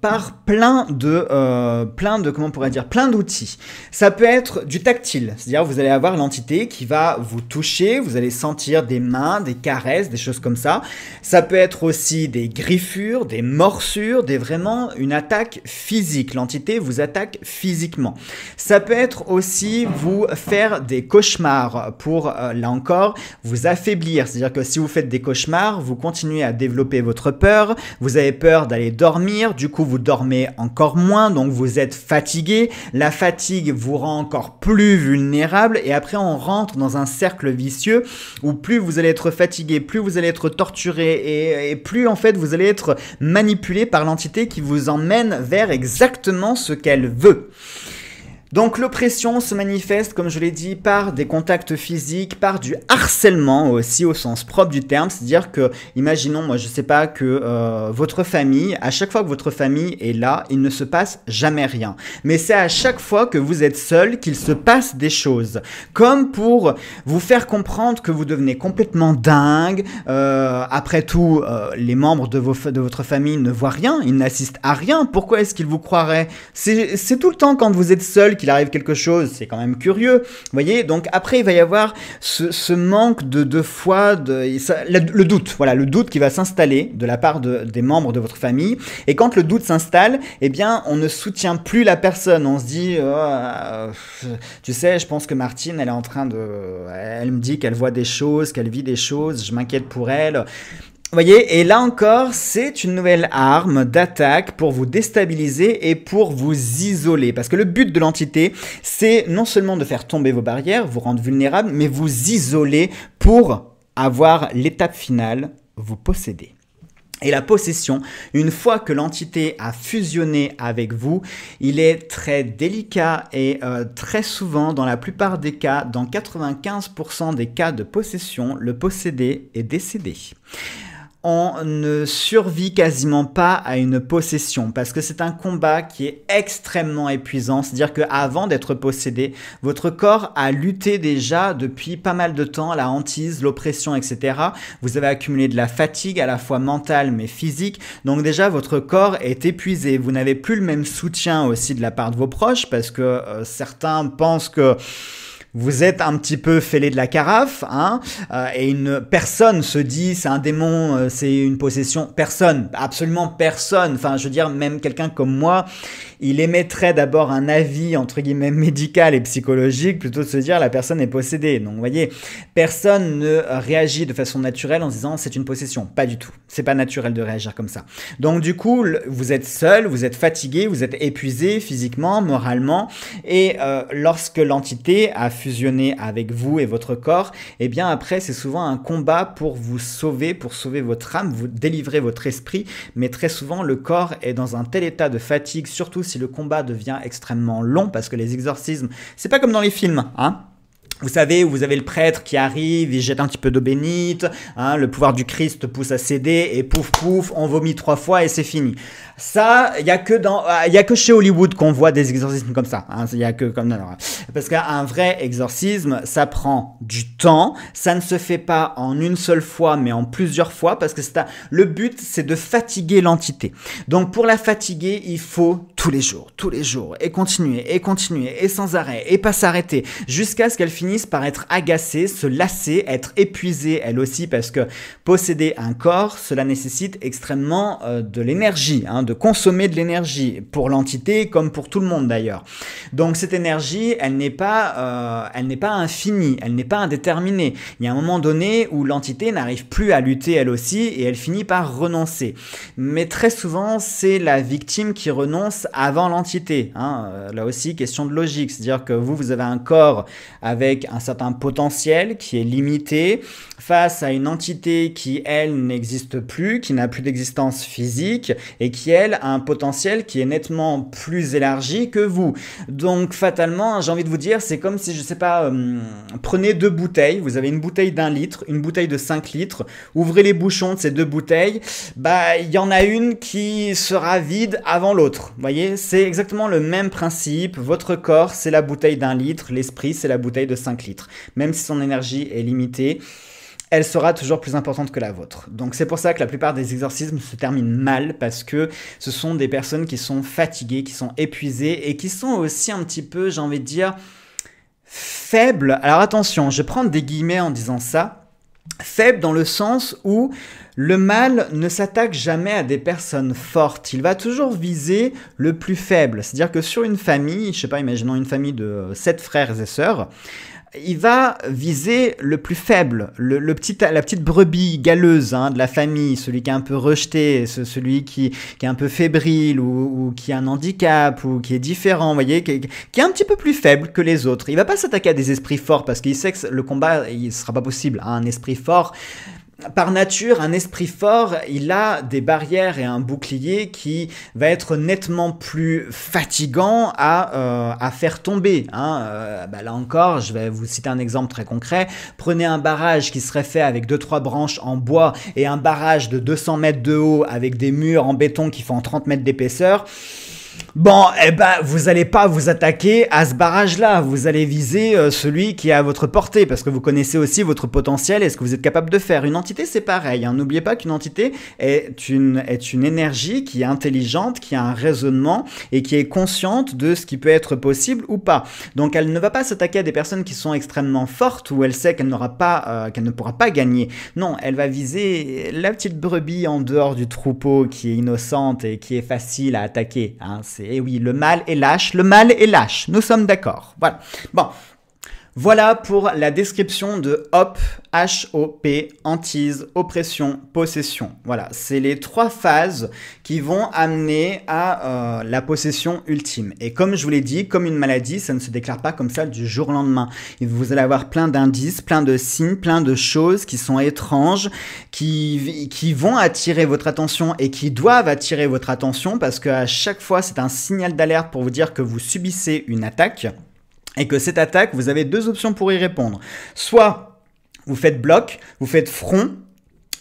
par plein de euh, plein de comment on pourrait dire plein d'outils. Ça peut être du tactile, c'est-à-dire vous allez avoir l'entité qui va vous toucher, vous allez sentir des mains, des caresses, des choses comme ça. Ça peut être aussi des griffures, des morsures, des vraiment une attaque physique. L'entité vous attaque physiquement. Ça peut être aussi vous faire des cauchemars pour, euh, là encore, vous affaiblir. C'est-à-dire que si vous faites des cauchemars, vous continuez à développer votre peur, vous avez peur d'aller dormir, du coup vous dormez encore moins, donc vous êtes fatigué, la fatigue vous rend encore plus vulnérable et après on rentre dans un cercle vicieux où plus vous allez être fatigué, plus vous allez être torturé et, et plus en fait vous allez être manipulé par l'entité qui vous emmène vers exactement ce qu'elle veut. Donc l'oppression se manifeste, comme je l'ai dit, par des contacts physiques, par du harcèlement aussi au sens propre du terme, c'est-à-dire que, imaginons, moi je sais pas que euh, votre famille, à chaque fois que votre famille est là, il ne se passe jamais rien. Mais c'est à chaque fois que vous êtes seul qu'il se passe des choses, comme pour vous faire comprendre que vous devenez complètement dingue. Euh, après tout, euh, les membres de, vos, de votre famille ne voient rien, ils n'assistent à rien. Pourquoi est-ce qu'ils vous croiraient C'est tout le temps quand vous êtes seul qu'il arrive quelque chose, c'est quand même curieux. Vous voyez, donc après, il va y avoir ce, manque de, foi, de, le doute, voilà, le doute qui va s'installer de la part des membres de votre famille. Et quand le doute s'installe, eh bien, on ne soutient plus la personne. On se dit, oh, euh, tu sais, je pense que Martine, elle est en train de. Elle me dit qu'elle voit des choses, qu'elle vit des choses, je m'inquiète pour elle voyez, et là encore, c'est une nouvelle arme d'attaque pour vous déstabiliser et pour vous isoler. Parce que le but de l'entité, c'est non seulement de faire tomber vos barrières, vous rendre vulnérable, mais vous isoler pour avoir l'étape finale, vous posséder. Et la possession, une fois que l'entité a fusionné avec vous, il est très délicat et euh, très souvent, dans la plupart des cas, dans 95% des cas de possession, le possédé est décédé on ne survit quasiment pas à une possession parce que c'est un combat qui est extrêmement épuisant. C'est-à-dire qu'avant d'être possédé, votre corps a lutté déjà depuis pas mal de temps la hantise, l'oppression, etc. Vous avez accumulé de la fatigue à la fois mentale mais physique. Donc déjà votre corps est épuisé. Vous n'avez plus le même soutien aussi de la part de vos proches parce que euh, certains pensent que vous êtes un petit peu fêlé de la carafe, hein, euh, et une personne se dit c'est un démon, euh, c'est une possession, personne, absolument personne, enfin je veux dire même quelqu'un comme moi, il émettrait d'abord un avis entre guillemets [LAUGHS] médical et psychologique plutôt de se dire la personne est possédée. Donc vous voyez, personne ne réagit de façon naturelle en se disant c'est une possession, pas du tout, c'est pas naturel de réagir comme ça. Donc du coup, vous êtes seul, vous êtes fatigué, vous êtes épuisé physiquement, moralement, et euh, lorsque l'entité a fusionner avec vous et votre corps, et eh bien après c'est souvent un combat pour vous sauver, pour sauver votre âme, vous délivrer votre esprit, mais très souvent le corps est dans un tel état de fatigue, surtout si le combat devient extrêmement long, parce que les exorcismes, c'est pas comme dans les films, hein vous savez, vous avez le prêtre qui arrive, il jette un petit peu d'eau bénite, hein, le pouvoir du Christ pousse à céder, et pouf pouf, on vomit trois fois et c'est fini. Ça, il n'y a que dans, euh, il a que chez Hollywood qu'on voit des exorcismes comme ça. Hein. Il y a que comme ça. Hein. parce qu'un vrai exorcisme, ça prend du temps, ça ne se fait pas en une seule fois, mais en plusieurs fois, parce que c'est le but, c'est de fatiguer l'entité. Donc pour la fatiguer, il faut tous les jours, tous les jours, et continuer, et continuer, et sans arrêt, et pas s'arrêter, jusqu'à ce qu'elle finisse par être agacées, se lasser, être épuisé elle aussi parce que posséder un corps, cela nécessite extrêmement euh, de l'énergie, hein, de consommer de l'énergie pour l'entité comme pour tout le monde d'ailleurs. Donc cette énergie, elle n'est pas, euh, elle n'est pas infinie, elle n'est pas indéterminée. Il y a un moment donné où l'entité n'arrive plus à lutter elle aussi et elle finit par renoncer. Mais très souvent, c'est la victime qui renonce avant l'entité. Hein. Euh, là aussi, question de logique, c'est-à-dire que vous, vous avez un corps avec un certain potentiel qui est limité, face à une entité qui, elle, n'existe plus, qui n'a plus d'existence physique, et qui, elle, a un potentiel qui est nettement plus élargi que vous. Donc, fatalement, j'ai envie de vous dire, c'est comme si, je sais pas, euh, prenez deux bouteilles, vous avez une bouteille d'un litre, une bouteille de 5 litres, ouvrez les bouchons de ces deux bouteilles, bah, il y en a une qui sera vide avant l'autre. Vous voyez, c'est exactement le même principe. Votre corps, c'est la bouteille d'un litre, l'esprit, c'est la bouteille de 5 litres. Même si son énergie est limitée, elle sera toujours plus importante que la vôtre. Donc c'est pour ça que la plupart des exorcismes se terminent mal, parce que ce sont des personnes qui sont fatiguées, qui sont épuisées, et qui sont aussi un petit peu, j'ai envie de dire, faibles. Alors attention, je prends des guillemets en disant ça. Faible dans le sens où le mal ne s'attaque jamais à des personnes fortes, il va toujours viser le plus faible. C'est-à-dire que sur une famille, je sais pas, imaginons une famille de euh, sept frères et sœurs, il va viser le plus faible, le, la petite brebis galeuse hein, de la famille, celui qui est un peu rejeté, ce, celui qui, est un peu fébrile ou, qui a un handicap ou qui est différent, vous voyez, qui, est un petit peu plus faible que les autres. Il va pas s'attaquer à des esprits forts parce qu'il sait que le combat, il sera pas possible. à hein, un esprit fort, par nature, un esprit fort, il a des barrières et un bouclier qui va être nettement plus fatigant à, euh, à faire tomber. Hein. Euh, bah là encore, je vais vous citer un exemple très concret. Prenez un barrage qui serait fait avec 2-3 branches en bois et un barrage de 200 mètres de haut avec des murs en béton qui font 30 mètres d'épaisseur. Bon, eh ben, vous n'allez pas vous attaquer à ce barrage-là. Vous allez viser euh, celui qui est à votre portée, parce que vous connaissez aussi votre potentiel et ce que vous êtes capable de faire. Une entité, c'est pareil. Hein. N'oubliez pas qu'une entité est une, énergie qui est intelligente, qui a un raisonnement et qui est consciente de ce qui peut être possible ou pas. Donc, elle ne va pas s'attaquer à des personnes qui sont extrêmement fortes où elle sait qu'elle n'aura pas, euh, qu'elle ne pourra pas gagner. Non, elle va viser la petite brebis en dehors du troupeau qui est innocente et qui est facile à attaquer. Hein. Eh oui, le mal est lâche, le mal est lâche, nous sommes d'accord. Voilà. Bon, voilà pour la description de HOP, H-O-P, Antise, oppression, possession. Voilà, c'est les trois phases qui vont amener à euh, la possession ultime. Et comme je vous l'ai dit, comme une maladie, ça ne se déclare pas comme ça du jour au lendemain. vous allez avoir plein d'indices, plein de signes, plein de choses qui sont étranges, qui, qui vont attirer votre attention et qui doivent attirer votre attention parce qu'à chaque fois, c'est un signal d'alerte pour vous dire que vous subissez une attaque et que cette attaque, vous avez deux options pour y répondre. Soit vous faites bloc, vous faites front,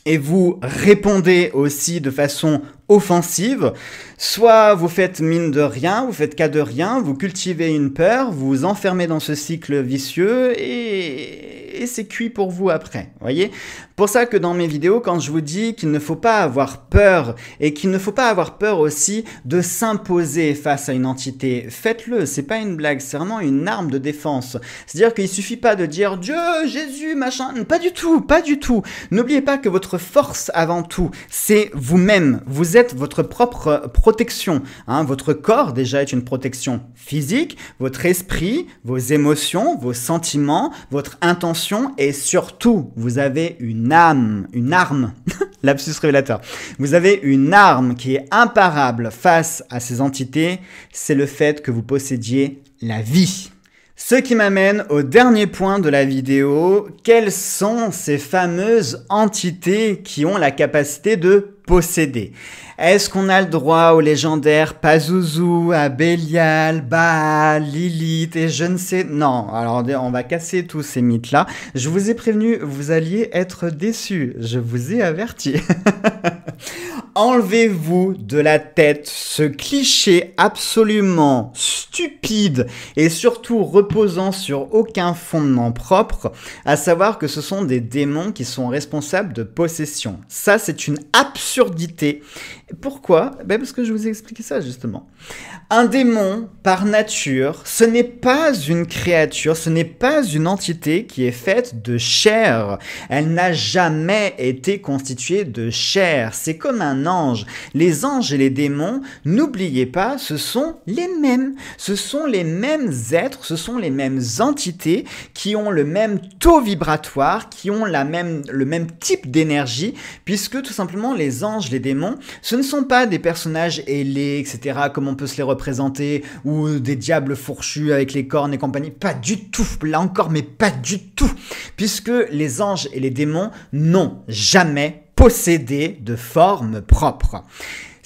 et vous répondez aussi de façon offensive, soit vous faites mine de rien, vous faites cas de rien, vous cultivez une peur, vous vous enfermez dans ce cycle vicieux et, c'est cuit pour vous après. Voyez pour ça que dans mes vidéos, quand je vous dis qu'il ne faut pas avoir peur et qu'il ne faut pas avoir peur aussi de s'imposer face à une entité, faites-le, c'est pas une blague, c'est vraiment une arme de défense. C'est-à-dire qu'il suffit pas de dire Dieu, Jésus, machin, pas du tout, pas du tout. N'oubliez pas que votre force avant tout, c'est vous-même. Vous êtes votre propre protection. Hein. Votre corps déjà est une protection physique, votre esprit, vos émotions, vos sentiments, votre intention et surtout, vous avez une âme, une arme, [LAUGHS] lapsus révélateur, vous avez une arme qui est imparable face à ces entités, c'est le fait que vous possédiez la vie. Ce qui m'amène au dernier point de la vidéo, quelles sont ces fameuses entités qui ont la capacité de posséder. Est-ce qu'on a le droit aux légendaires Pazuzu, Abélial, Baal, Lilith et je ne sais... Non, alors on va casser tous ces mythes-là. Je vous ai prévenu, vous alliez être déçus. Je vous ai averti. [LAUGHS] Enlevez-vous de la tête ce cliché absolument stupide et surtout reposant sur aucun fondement propre, à savoir que ce sont des démons qui sont responsables de possession. Ça, c'est une absurde absurdité pourquoi ben, Parce que je vous ai expliqué ça justement. Un démon, par nature, ce n'est pas une créature, ce n'est pas une entité qui est faite de chair. Elle n'a jamais été constituée de chair. C'est comme un ange. Les anges et les démons, n'oubliez pas, ce sont les mêmes. Ce sont les mêmes êtres, ce sont les mêmes entités qui ont le même taux vibratoire, qui ont la même, le même type d'énergie, puisque tout simplement les anges, les démons, ce ne sont pas des personnages ailés, etc., comme on peut se les représenter, ou des diables fourchus avec les cornes et compagnie. Pas du tout, là encore, mais pas du tout. Puisque les anges et les démons n'ont jamais possédé de forme propre.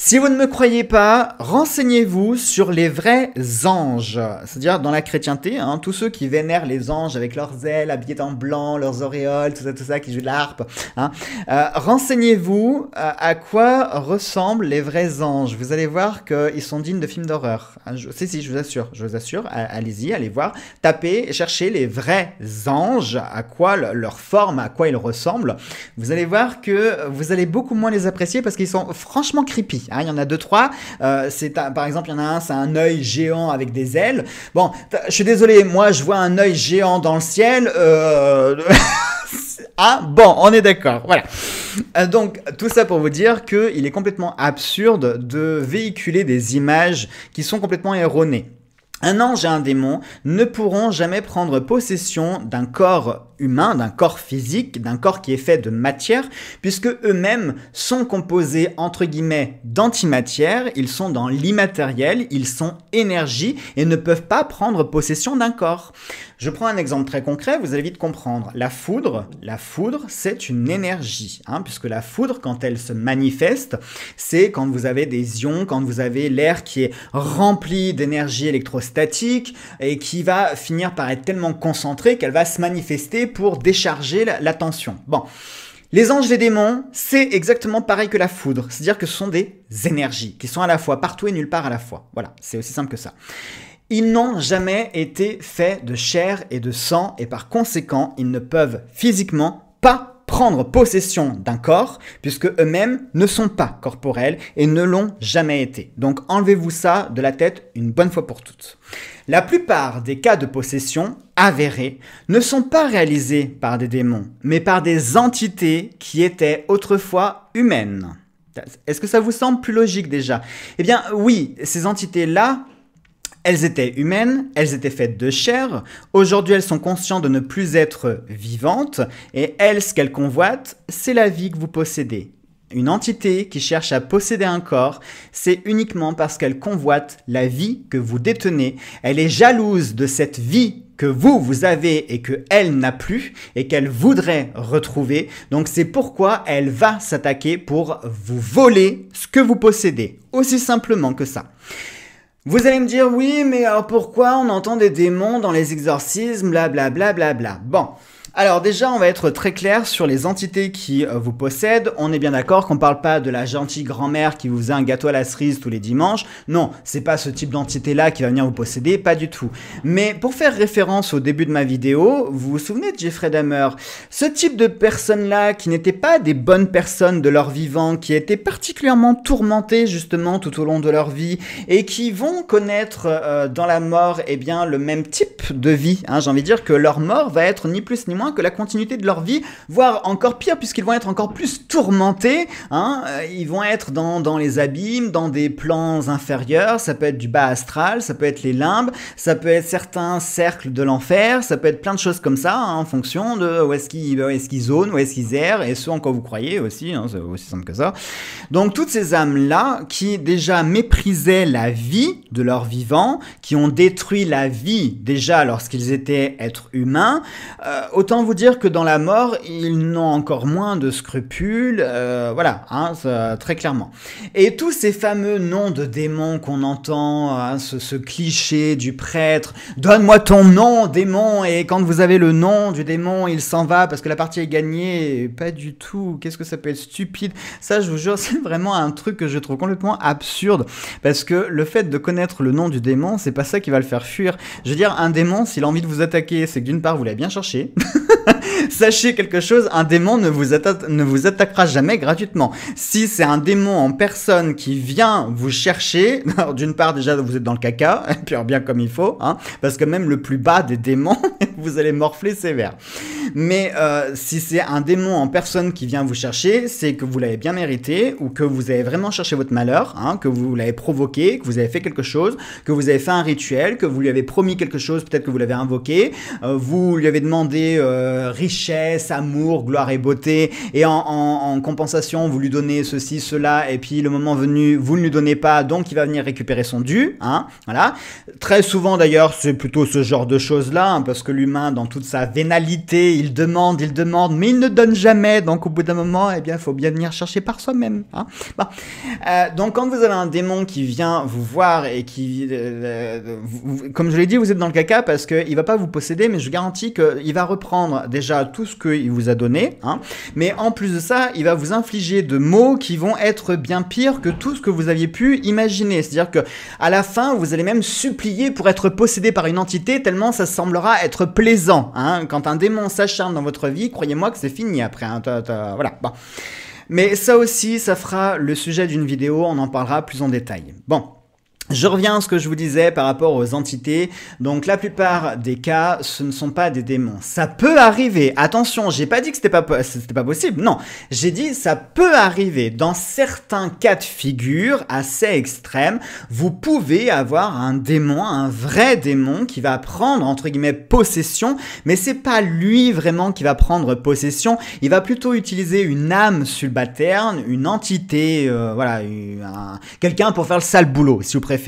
Si vous ne me croyez pas, renseignez-vous sur les vrais anges, c'est-à-dire dans la chrétienté, hein, tous ceux qui vénèrent les anges avec leurs ailes, habillées en blanc, leurs auréoles, tout ça, tout ça, qui jouent de l'harpe. Hein. Euh, renseignez-vous euh, à quoi ressemblent les vrais anges. Vous allez voir qu'ils sont dignes de films d'horreur. Hein, si, si, je vous assure, je vous assure. Allez-y, allez voir, tapez, cherchez les vrais anges, à quoi leur forme, à quoi ils ressemblent. Vous allez voir que vous allez beaucoup moins les apprécier parce qu'ils sont franchement creepy. Ah, il y en a deux, trois. Euh, c'est par exemple, il y en a un, c'est un œil géant avec des ailes. Bon, je suis désolé, moi je vois un œil géant dans le ciel. Euh, [LAUGHS] ah bon, on est d'accord, voilà. Euh, donc tout ça pour vous dire qu'il est complètement absurde de véhiculer des images qui sont complètement erronées un ange et un démon ne pourront jamais prendre possession d'un corps humain, d'un corps physique, d'un corps qui est fait de matière, puisque eux-mêmes sont composés entre guillemets d'antimatière, ils sont dans l'immatériel, ils sont énergie et ne peuvent pas prendre possession d'un corps. Je prends un exemple très concret, vous allez vite comprendre. La foudre, la foudre, c'est une énergie, hein, puisque la foudre, quand elle se manifeste, c'est quand vous avez des ions, quand vous avez l'air qui est rempli d'énergie électrostatique statique et qui va finir par être tellement concentrée qu'elle va se manifester pour décharger la, tension. Bon. Les anges et les démons, c'est exactement pareil que la foudre, c'est-à-dire que ce sont des énergies qui sont à la fois partout et nulle part à la fois. Voilà, c'est aussi simple que ça. Ils n'ont jamais été faits de chair et de sang et par conséquent, ils ne peuvent physiquement pas prendre possession d'un corps, puisque eux-mêmes ne sont pas corporels et ne l'ont jamais été. Donc enlevez-vous ça de la tête une bonne fois pour toutes. La plupart des cas de possession avérés ne sont pas réalisés par des démons, mais par des entités qui étaient autrefois humaines. Est-ce que ça vous semble plus logique déjà Eh bien oui, ces entités-là elles étaient humaines, elles étaient faites de chair, aujourd'hui elles sont conscientes de ne plus être vivantes, et elles, ce qu'elles convoitent, c'est la vie que vous possédez. Une entité qui cherche à posséder un corps, c'est uniquement parce qu'elle convoite la vie que vous détenez, elle est jalouse de cette vie que vous, vous avez et que elle n'a plus et qu'elle voudrait retrouver. Donc c'est pourquoi elle va s'attaquer pour vous voler ce que vous possédez. Aussi simplement que ça. Vous allez me dire oui, mais alors pourquoi on entend des démons dans les exorcismes, blablabla bla Bon, alors déjà, on va être très clair sur les entités qui euh, vous possèdent. On est bien d'accord qu'on parle pas de la gentille grand-mère qui vous faisait un gâteau à la cerise tous les dimanches. Non, c'est pas ce type d'entité-là qui va venir vous posséder, pas du tout. Mais pour faire référence au début de ma vidéo, vous vous souvenez de Jeffrey Dahmer Ce type de personnes-là qui n'étaient pas des bonnes personnes de leur vivant, qui étaient particulièrement tourmentées justement tout au long de leur vie et qui vont connaître euh, dans la mort eh bien, le même type de vie. Hein. J'ai envie de dire que leur mort va être ni plus ni moins que la continuité de leur vie, voire encore pire, puisqu'ils vont être encore plus tourmentés. Hein. Euh, ils vont être dans, les abîmes, dans des plans inférieurs, ça peut être du bas astral, ça peut être les limbes, ça peut être certains cercles de l'enfer, ça peut être plein de choses comme ça, hein, en fonction de où est-ce qu'ils est zonent, où est-ce qu'ils errent, et ce en quoi vous croyez aussi, hein, c'est aussi simple que ça. Donc toutes ces âmes-là, qui déjà méprisaient la vie de leurs vivants, qui ont détruit la vie déjà lorsqu'ils étaient êtres humains, euh, vous dire que dans la mort, ils n'ont encore moins de scrupules, euh, voilà, hein, très clairement. Et tous ces fameux noms de démons qu'on entend, hein, ce, ce, cliché du prêtre, donne-moi ton nom, démon, et quand vous avez le nom du démon, il s'en va parce que la partie est gagnée, pas du tout, qu'est-ce que ça peut être stupide, ça je vous jure, [LAUGHS] c'est vraiment un truc que je trouve complètement absurde, parce que le fait de connaître le nom du démon, c'est pas ça qui va le faire fuir. Je veux dire, un démon, s'il a envie de vous attaquer, c'est que d'une part, vous l'avez bien cherché, [LAUGHS] [LAUGHS] Sachez quelque chose, un démon ne vous, ne vous attaquera jamais gratuitement. Si c'est un démon en personne qui vient vous chercher, [LAUGHS] d'une part déjà vous êtes dans le caca, [LAUGHS] et puis bien comme il faut, hein, parce que même le plus bas des démons vous allez morfler sévère. Mais euh, si c'est un démon en personne qui vient vous chercher, c'est que vous l'avez bien mérité ou que vous avez vraiment cherché votre malheur, hein, que vous l'avez provoqué, que vous avez fait quelque chose, que vous avez fait un rituel, que vous lui avez promis quelque chose, peut-être que vous l'avez invoqué, euh, vous lui avez demandé euh, richesse, amour, gloire et beauté, et en, compensation, vous lui donnez ceci, cela, et puis le moment venu, vous ne lui donnez pas, donc il va venir récupérer son dû. Hein, voilà. Très souvent d'ailleurs, c'est plutôt ce genre de choses-là, hein, parce que lui dans toute sa vénalité, il demande, il demande, mais il ne donne jamais, donc au bout d'un moment, eh bien, il faut bien venir chercher par soi-même. Hein. Euh, donc quand vous avez un démon qui vient vous voir et qui, euh, euh, comme je l'ai dit, vous êtes dans le caca parce qu'il va pas vous posséder, mais je garantis qu'il va reprendre déjà tout ce qu'il vous a donné, hein. mais en plus de ça, il va vous infliger de mots qui vont être bien pires que tout ce que vous aviez pu imaginer. C'est-à-dire que à la fin, vous allez même supplier pour être possédé par une entité tellement ça semblera être plaisant. Hein. Quand un démon s'acharne dans votre vie, croyez-moi que c'est fini après. Hein. Voilà. Bon. Mais ça aussi, ça fera le sujet d'une vidéo, on en parlera plus en détail. Bon. Je reviens à ce que je vous disais par rapport aux entités. Donc la plupart des cas, ce ne sont pas des démons. Ça peut arriver. Attention, j'ai pas dit que c'était pas pas possible. Non, j'ai dit ça peut arriver. Dans certains cas de figure assez extrêmes, vous pouvez avoir un démon, un vrai démon qui va prendre entre guillemets possession, mais c'est pas lui vraiment qui va prendre possession. Il va plutôt utiliser une âme subalterne, une entité, euh, voilà, quelqu'un pour faire le sale boulot, si vous préférez.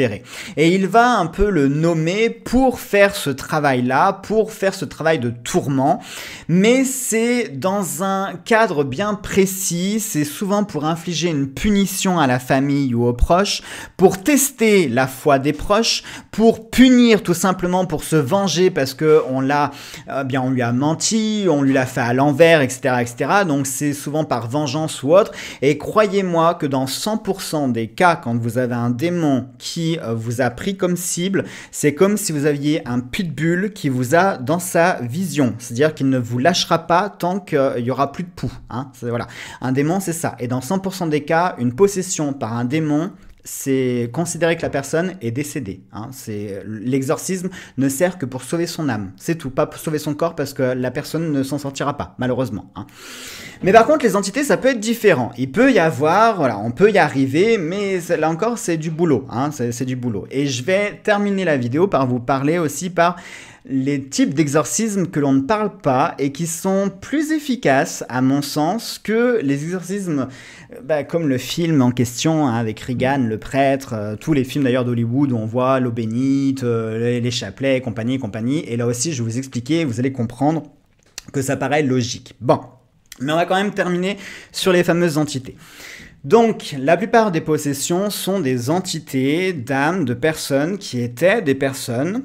Et il va un peu le nommer pour faire ce travail-là, pour faire ce travail de tourment, mais c'est dans un cadre bien précis, c'est souvent pour infliger une punition à la famille ou aux proches, pour tester la foi des proches, pour punir tout simplement, pour se venger parce que on l'a, eh bien on lui a menti, on lui l'a fait à l'envers, etc., etc. Donc c'est souvent par vengeance ou autre. Et croyez-moi que dans 100% des cas, quand vous avez un démon qui euh, vous a pris comme cible, c'est comme si vous aviez un pitbull qui vous a dans sa vision. C'est-à-dire qu'il ne vous lâchera pas tant qu'il n'y aura plus de poux. Hein. Voilà. Un démon, c'est ça. Et dans 100% des cas, une possession par un démon c'est considérer que la personne est décédée. Hein. C'est l'exorcisme ne sert que pour sauver son âme, c'est tout, pas pour sauver son corps parce que la personne ne s'en sortira pas, malheureusement. Hein. Mais par contre, les entités, ça peut être différent. Il peut y avoir, voilà, on peut y arriver, mais là encore, c'est du boulot, hein. c'est du boulot. Et je vais terminer la vidéo par vous parler aussi par les types d'exorcismes que l'on ne parle pas et qui sont plus efficaces, à mon sens, que les exorcismes euh, bah, comme le film en question hein, avec Regan, le prêtre, euh, tous les films d'ailleurs d'Hollywood où on voit l'eau bénite, euh, les, les chapelets, compagnie, compagnie. Et là aussi, je vais vous expliquer, vous allez comprendre que ça paraît logique. Bon, mais on va quand même terminer sur les fameuses entités. Donc, la plupart des possessions sont des entités d'âmes, de personnes qui étaient des personnes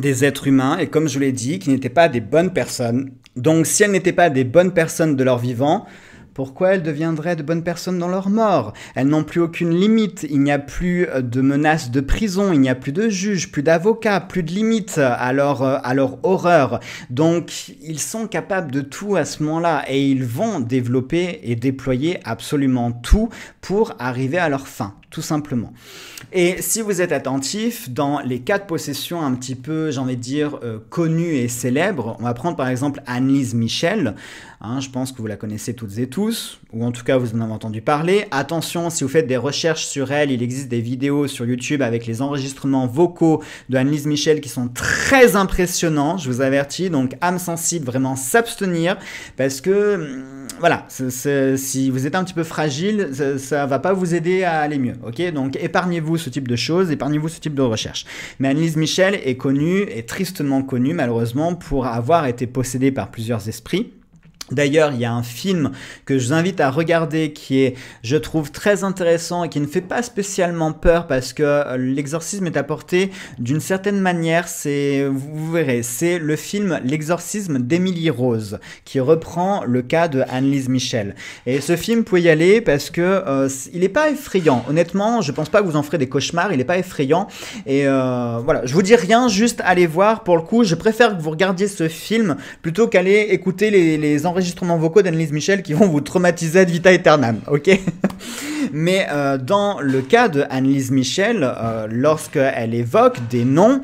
des êtres humains, et comme je l'ai dit, qui n'étaient pas des bonnes personnes. Donc si elles n'étaient pas des bonnes personnes de leur vivant, pourquoi elles deviendraient de bonnes personnes dans leur mort Elles n'ont plus aucune limite, il n'y a plus euh, de menaces de prison, il n'y a plus de juges, plus d'avocats, plus de limites à leur, euh, à leur horreur. Donc ils sont capables de tout à ce moment-là et ils vont développer et déployer absolument tout pour arriver à leur fin, tout simplement. Et si vous êtes attentif, dans les quatre possessions un petit peu, j'ai envie de dire, euh, connues et célèbres, on va prendre par exemple Anne-Lise Michel, hein, je pense que vous la connaissez toutes et tous, ou en tout cas vous en avez entendu parler. Attention, si vous faites des recherches sur elle, il existe des vidéos sur YouTube avec les enregistrements vocaux de Annelise Michel qui sont très impressionnants, je vous avertis. Donc âme sensible, vraiment s'abstenir, parce que hum, voilà, si vous êtes un petit peu fragile, ça, va pas vous aider à aller mieux, ok Donc épargnez-vous ce type de choses, épargnez-vous ce type de recherche. Mais Annelise Michel est connue, et tristement connue malheureusement, pour avoir été possédée par plusieurs esprits D'ailleurs, il y a un film que je vous invite à regarder qui est, je trouve, très intéressant et qui ne fait pas spécialement peur parce que euh, l'exorcisme est apporté d'une certaine manière. C'est, vous verrez, c'est le film L'exorcisme d'Emily Rose qui reprend le cas de Anne-Lise Michel. Et ce film, vous pouvez y aller parce que euh, il n'est pas effrayant. Honnêtement, je pense pas que vous en ferez des cauchemars. Il n'est pas effrayant. Et euh, voilà, je vous dis rien, juste allez voir. Pour le coup, je préfère que vous regardiez ce film plutôt qu'aller écouter les, les enregistrements vocaux d'Annelise Michel qui vont vous traumatiser de vita aeternam, ok [LAUGHS] Mais euh, dans le cas de lise Michel, euh, lorsque elle évoque des noms,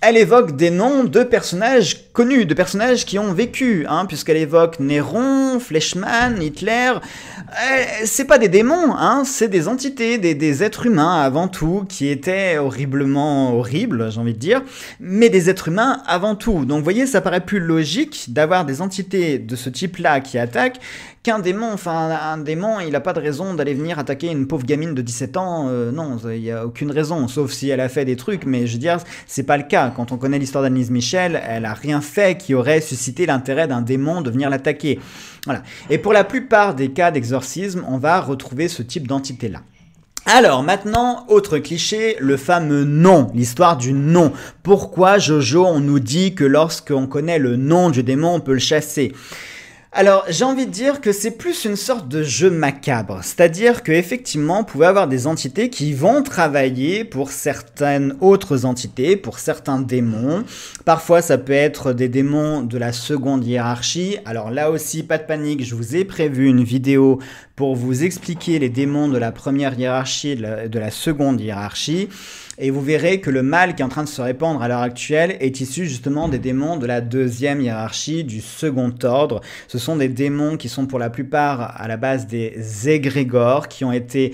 elle évoque des noms de personnages connus de personnages qui ont vécu, hein, puisqu'elle évoque Néron, Fleischmann, Hitler. Euh, c'est pas des démons, hein, c'est des entités, des, êtres humains avant tout, qui étaient horriblement horribles, j'ai envie de dire, mais des êtres humains avant tout. Donc vous voyez, ça paraît plus logique d'avoir des entités de ce type-là qui attaquent qu'un démon. Enfin, un démon, il n'a pas de raison d'aller venir attaquer une pauvre gamine de 17 ans. Euh, non, il n'y a aucune raison, sauf si elle a fait des trucs, mais je veux dire, c'est pas le cas. Quand on connaît l'histoire d'Annelise Michel, elle a rien fait qui aurait suscité l'intérêt d'un démon de venir l'attaquer. Voilà. Et pour la plupart des cas d'exorcisme, on va retrouver ce type d'entité-là. Alors maintenant, autre cliché, le fameux nom, l'histoire du nom. Pourquoi Jojo, on nous dit que lorsqu'on connaît le nom du démon, on peut le chasser alors, j'ai envie de dire que c'est plus une sorte de jeu macabre, c'est-à-dire qu'effectivement, vous pouvez avoir des entités qui vont travailler pour certaines autres entités, pour certains démons. Parfois, ça peut être des démons de la seconde hiérarchie. Alors là aussi, pas de panique, je vous ai prévu une vidéo pour vous expliquer les démons de la première hiérarchie et de la seconde hiérarchie. Et vous verrez que le mal qui est en train de se répandre à l'heure actuelle est issu justement des démons de la deuxième hiérarchie, du second ordre. Ce sont des démons qui sont pour la plupart à la base des égrégores, qui ont été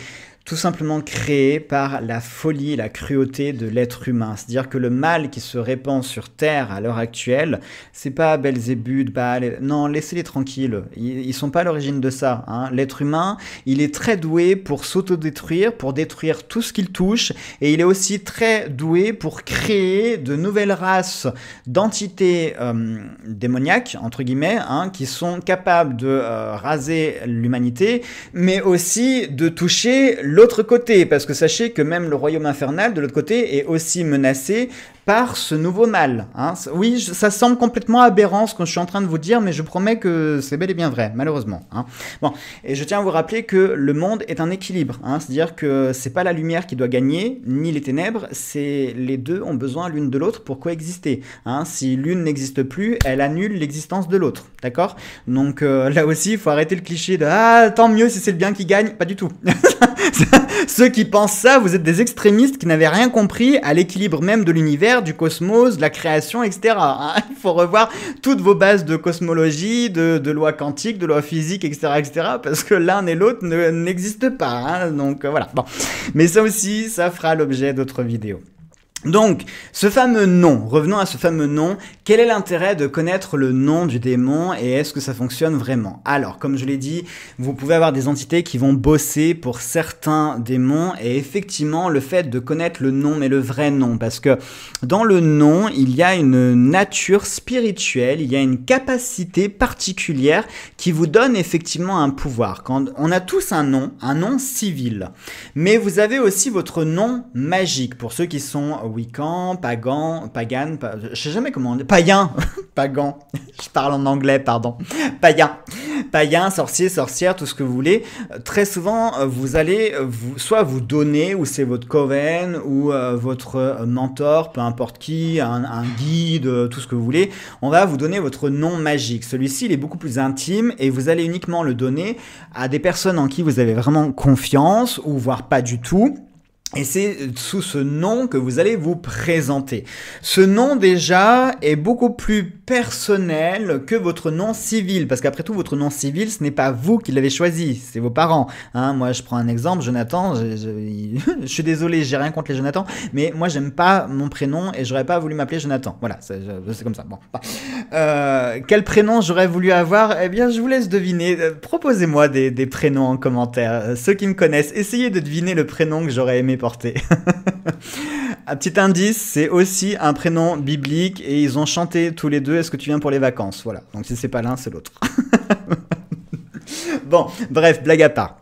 tout simplement créé par la folie, la cruauté de l'être humain. C'est-à-dire que le mal qui se répand sur Terre à l'heure actuelle, c'est pas Belzébuth, Baal, non, laissez-les tranquilles. Ils, sont pas à l'origine de ça. Hein. L'être humain, il est très doué pour s'autodétruire, pour détruire tout ce qu'il touche, et il est aussi très doué pour créer de nouvelles races d'entités euh, démoniaques, entre guillemets, hein, qui sont capables de euh, raser l'humanité, mais aussi de toucher le l'autre côté, parce que sachez que même le royaume infernal de l'autre côté est aussi menacé par ce nouveau mal. Hein. Oui, ça semble complètement aberrant ce que je suis en train de vous dire, mais je promets que c'est bel et bien vrai, malheureusement. Hein. Bon, et je tiens à vous rappeler que le monde est un équilibre, hein. c'est-à-dire que c'est pas la lumière qui doit gagner, ni les ténèbres, c'est les deux ont besoin l'une de l'autre pour coexister. Si l'une n'existe plus, elle annule l'existence de l'autre, d'accord Donc euh, là aussi, il faut arrêter le cliché de ah tant mieux si c'est le bien qui gagne, pas du tout. [LAUGHS] Ceux qui pensent ça, vous êtes des extrémistes qui n'avaient rien compris à l'équilibre même de l'univers du cosmos, de la création, etc. Hein. [LAUGHS] Il faut revoir toutes vos bases de cosmologie, de, de lois quantiques, de lois physiques, etc., etc. Parce que l'un et l'autre n'existent pas. Hein. donc euh, voilà. mais ça aussi, ça fera l'objet d'autres vidéos. Donc, ce fameux nom, revenons à ce fameux nom, quel est l'intérêt de connaître le nom du démon et est-ce que ça fonctionne vraiment Alors, comme je l'ai dit, vous pouvez avoir des entités qui vont bosser pour certains démons et effectivement, le fait de connaître le nom mais le vrai nom, parce que dans le nom, il y a une nature spirituelle, il y a une capacité particulière qui vous donne effectivement un pouvoir. Quand on a tous un nom, un nom civil, mais vous avez aussi votre nom magique pour ceux qui sont Wiccan, pagan, pagan, je sais jamais comment on dit, païen, [LAUGHS] pagan, je parle en anglais, pardon, païen, païen, sorcier, sorcière, tout ce que vous voulez. Euh, très souvent, euh, vous allez euh, vous, soit vous donner, ou c'est votre coven, ou votre mentor, peu importe qui, un, un, guide, tout ce que vous voulez, on va vous donner votre nom magique. Celui-ci, il est beaucoup plus intime et vous allez uniquement le donner à des personnes en qui vous avez vraiment confiance, ou voire pas du tout et c'est sous ce nom que vous allez vous présenter. Ce nom déjà est beaucoup plus personnel que votre nom civil. Parce qu'après tout, votre nom civil, ce n'est pas vous qui l'avez choisi, c'est vos parents. Hein, moi, je prends un exemple, Jonathan, je, [LAUGHS] suis désolé, j'ai rien contre les Jonathan, mais moi, j'aime pas mon prénom et j'aurais pas voulu m'appeler Jonathan. Voilà, c'est comme ça. Bon. Euh, quel prénom j'aurais voulu avoir Eh bien, je vous laisse deviner. Euh, proposez-moi des, des prénoms en commentaire. Euh, ceux qui me connaissent, essayez de deviner le prénom que j'aurais aimé porter. [LAUGHS] Un petit indice, c'est aussi un prénom biblique et ils ont chanté tous les deux Est-ce que tu viens pour les vacances Voilà. Donc si c'est pas l'un, c'est l'autre. [LAUGHS] bon, bref, blague à part.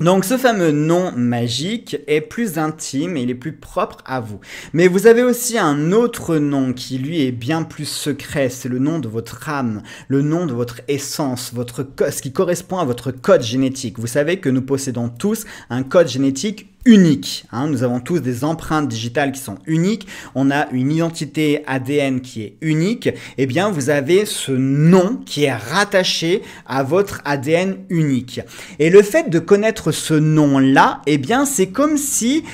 Donc ce fameux nom magique est plus intime et il est plus propre à vous. Mais vous avez aussi un autre nom qui lui est bien plus secret, c'est le nom de votre âme, le nom de votre essence, votre ce qui correspond à votre code génétique. Vous savez que nous possédons tous un code génétique unique. Hein. Nous avons tous des empreintes digitales qui sont uniques. On a une identité ADN qui est unique. Eh bien, vous avez ce nom qui est rattaché à votre ADN unique. Et le fait de connaître ce nom-là, eh bien, c'est comme si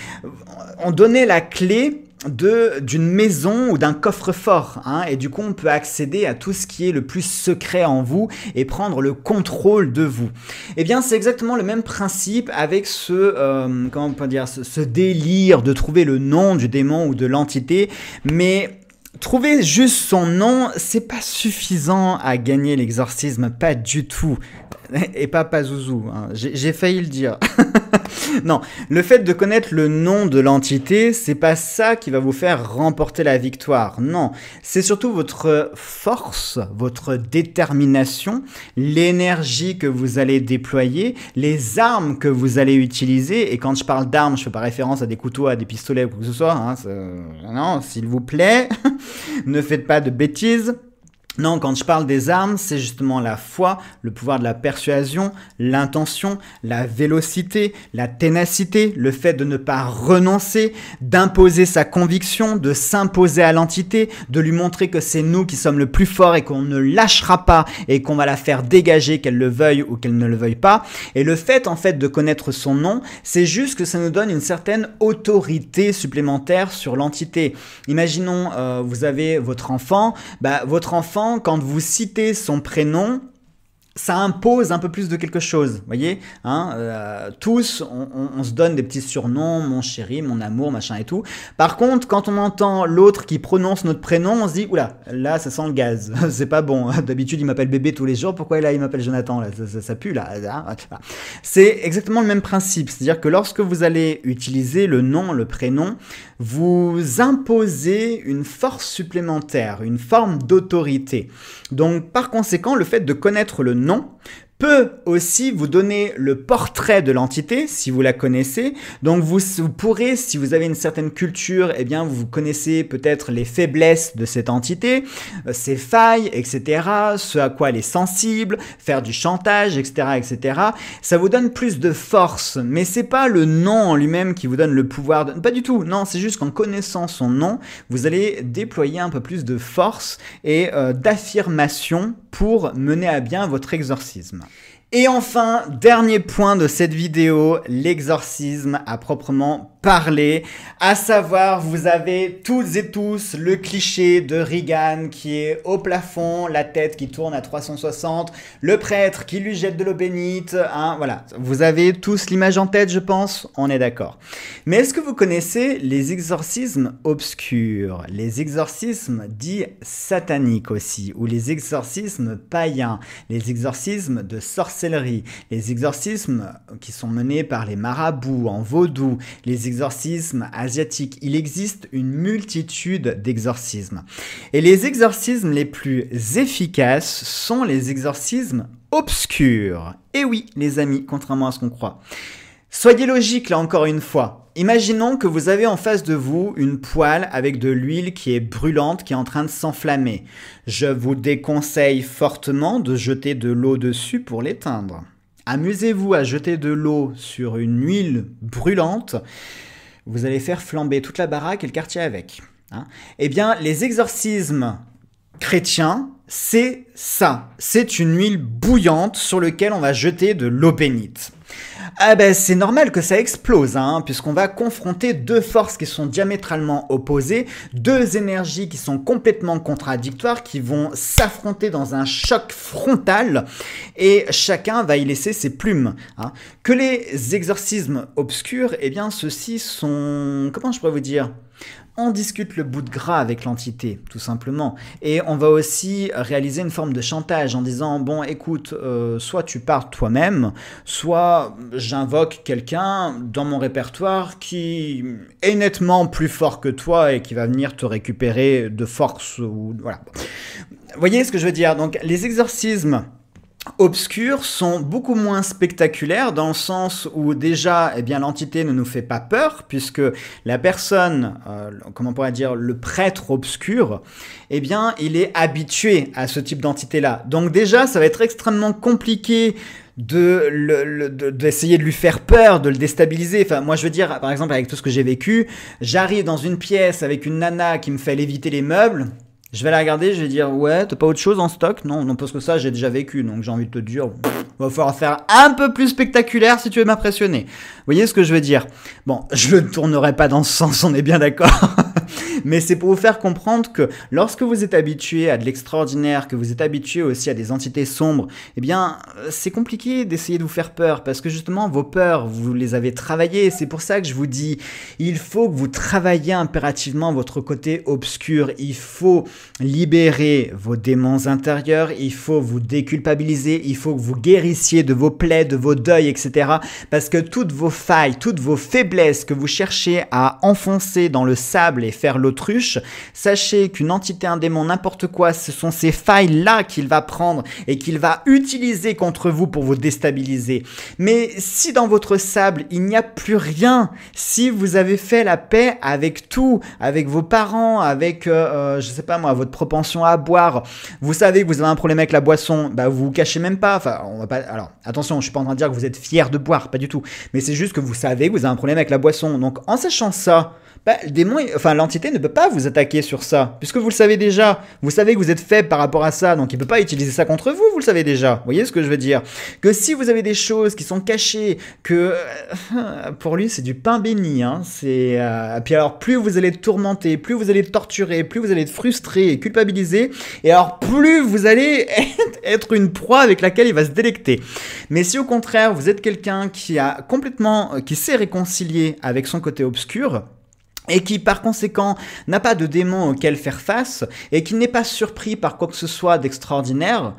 on donnait la clé d'une maison ou d'un coffre-fort. Hein. et du coup, on peut accéder à tout ce qui est le plus secret en vous et prendre le contrôle de vous. Eh bien, c'est exactement le même principe avec ce, euh, peut dire, ce délire de trouver le nom du démon ou de l'entité, mais Trouver juste son nom, c'est pas suffisant à gagner l'exorcisme, pas du tout et pas Pazuzu, hein. j'ai failli le dire. [LAUGHS] non, le fait de connaître le nom de l'entité, c'est pas ça qui va vous faire remporter la victoire. Non, c'est surtout votre force, votre détermination, l'énergie que vous allez déployer, les armes que vous allez utiliser. Et quand je parle d'armes, je fais pas référence à des couteaux, à des pistolets ou quoi que ce soit. Hein. Euh, non, s'il vous plaît, [LAUGHS] ne faites pas de bêtises. Non, quand je parle des armes, c'est justement la foi, le pouvoir de la persuasion, l'intention, la vélocité, la ténacité, le fait de ne pas renoncer, d'imposer sa conviction, de s'imposer à l'entité, de lui montrer que c'est nous qui sommes le plus fort et qu'on ne lâchera pas et qu'on va la faire dégager, qu'elle le veuille ou qu'elle ne le veuille pas. Et le fait en fait de connaître son nom, c'est juste que ça nous donne une certaine autorité supplémentaire sur l'entité. Imaginons, euh, vous avez votre enfant, bah, votre enfant quand vous citez son prénom, ça impose un peu plus de quelque chose, vous voyez hein, euh, Tous, on, se donne des petits surnoms, mon chéri, mon amour, machin et tout. Par contre, quand on entend l'autre qui prononce notre prénom, on se dit, oula, là, ça sent le gaz, [LAUGHS] c'est pas bon. [LAUGHS] D'habitude, il m'appelle bébé tous les jours, pourquoi là, il m'appelle Jonathan ça, pue, là. C'est exactement le même principe, c'est-à-dire que lorsque vous allez utiliser le nom, le prénom, vous imposez une force supplémentaire, une forme d'autorité. Donc par conséquent, le fait de connaître le nom peut aussi vous donner le portrait de l'entité si vous la connaissez. Donc vous, pourrez, si vous avez une certaine culture, eh bien vous connaissez peut-être les faiblesses de cette entité, euh, ses failles, etc. Ce à quoi elle est sensible, faire du chantage, etc., etc. Ça vous donne plus de force, mais c'est pas le nom en lui-même qui vous donne le pouvoir. De... Pas du tout. Non, c'est juste qu'en connaissant son nom, vous allez déployer un peu plus de force et euh, d'affirmation pour mener à bien votre exorcisme. Et enfin, dernier point de cette vidéo, l'exorcisme à proprement parler, à savoir vous avez toutes et tous le cliché de Regan qui est au plafond, la tête qui tourne à 360, le prêtre qui lui jette de l'eau bénite, hein, voilà, vous avez tous l'image en tête je pense, on est d'accord. Mais est-ce que vous connaissez les exorcismes obscurs, les exorcismes dits sataniques aussi, ou les exorcismes païens, les exorcismes de sorcellerie, les exorcismes qui sont menés par les marabouts en vaudou, les exorcismes asiatiques. Il existe une multitude d'exorcismes. Et les exorcismes les plus efficaces sont les exorcismes obscurs. Et eh oui, les amis, contrairement à ce qu'on croit. Soyez logique là encore une fois. Imaginons que vous avez en face de vous une poêle avec de l'huile qui est brûlante, qui est en train de s'enflammer. Je vous déconseille fortement de jeter de l'eau dessus pour l'éteindre. Amusez-vous à jeter de l'eau sur une huile brûlante. Vous allez faire flamber toute la baraque et le quartier avec. Hein. eh bien, les exorcismes chrétiens, c'est ça. C'est une huile bouillante sur laquelle on va jeter de l'eau bénite. Ah ben c'est normal que ça explose, hein, puisqu'on va confronter deux forces qui sont diamétralement opposées, deux énergies qui sont complètement contradictoires, qui vont s'affronter dans un choc frontal, et chacun va y laisser ses plumes. Hein. Que les exorcismes obscurs, eh bien ceux-ci sont... comment je pourrais vous dire on discute le bout de gras avec l'entité, tout simplement. Et on va aussi réaliser une forme de chantage en disant, bon, écoute, euh, soit tu pars toi-même, soit j'invoque quelqu'un dans mon répertoire qui est nettement plus fort que toi et qui va venir te récupérer de force voyez ce que je veux dire Donc les exorcismes obscurs sont beaucoup moins spectaculaires dans le sens où déjà eh bien l'entité ne nous fait pas peur puisque la personne euh, comment on pourrait dire le prêtre obscur eh bien il est habitué à ce type d'entité là donc déjà ça va être extrêmement compliqué de d'essayer de, de, lui faire peur, de le déstabiliser. Enfin, moi, je veux dire, par exemple, avec tout ce que j'ai vécu, j'arrive dans une pièce avec une nana qui me fait léviter les meubles. Je vais la regarder, je vais dire ouais, t'as pas autre chose en stock Non, non parce que ça j'ai déjà vécu, donc j'ai envie de te dire, va falloir faire un peu plus spectaculaire si tu veux m'impressionner. Vous voyez ce que je veux dire Bon, [LAUGHS] je ne tournerai pas dans ce sens, on est bien d'accord. [LAUGHS] Mais c'est pour vous faire comprendre que lorsque vous êtes habitué à de l'extraordinaire, que vous êtes habitué aussi à des entités sombres, eh bien euh, c'est compliqué d'essayer de vous faire peur, parce que justement vos peurs, vous les avez travaillées, c'est pour ça que je vous dis, il faut que vous travailliez impérativement votre côté obscur, il faut libérer vos démons intérieurs, il faut vous déculpabiliser, il faut que vous guérissiez de vos plaies, de vos deuils, etc. Parce que toutes vos failles, toutes vos faiblesses que vous cherchez à enfoncer dans le sable et faire l'autruche, sachez qu'une entité, un démon, n'importe quoi, ce sont ces failles-là qu'il va prendre et qu'il va utiliser contre vous pour vous déstabiliser. Mais si dans votre sable, il n'y a plus rien, si vous avez fait la paix avec tout, avec vos parents, avec, euh, euh, je sais pas moi, à votre propension à boire. Vous savez que vous avez un problème avec la boisson, bah vous vous cachez même pas. Enfin, on va pas. Alors, attention, je suis pas en train de dire que vous êtes fier de boire, pas du tout. Mais c'est juste que vous savez que vous avez un problème avec la boisson. Donc, en sachant ça, bah, le démon, enfin l'entité ne peut pas vous attaquer sur ça, puisque vous le savez déjà. Vous savez que vous êtes faible par rapport à ça, donc il ne peut pas utiliser ça contre vous, vous le savez déjà. Vous voyez ce que je veux dire Que si vous avez des choses qui sont cachées, que euh, pour lui c'est du pain béni, hein, c'est... Euh, puis alors plus vous allez tourmenter, plus vous allez torturer, plus vous allez être frustré et culpabiliser, et alors plus vous allez être une proie avec laquelle il va se délecter. Mais si au contraire vous êtes quelqu'un qui a complètement, euh, qui s'est réconcilié avec son côté obscur, et qui par conséquent n'a pas de démon auquel faire face, et qui n'est pas surpris par quoi que ce soit d'extraordinaire,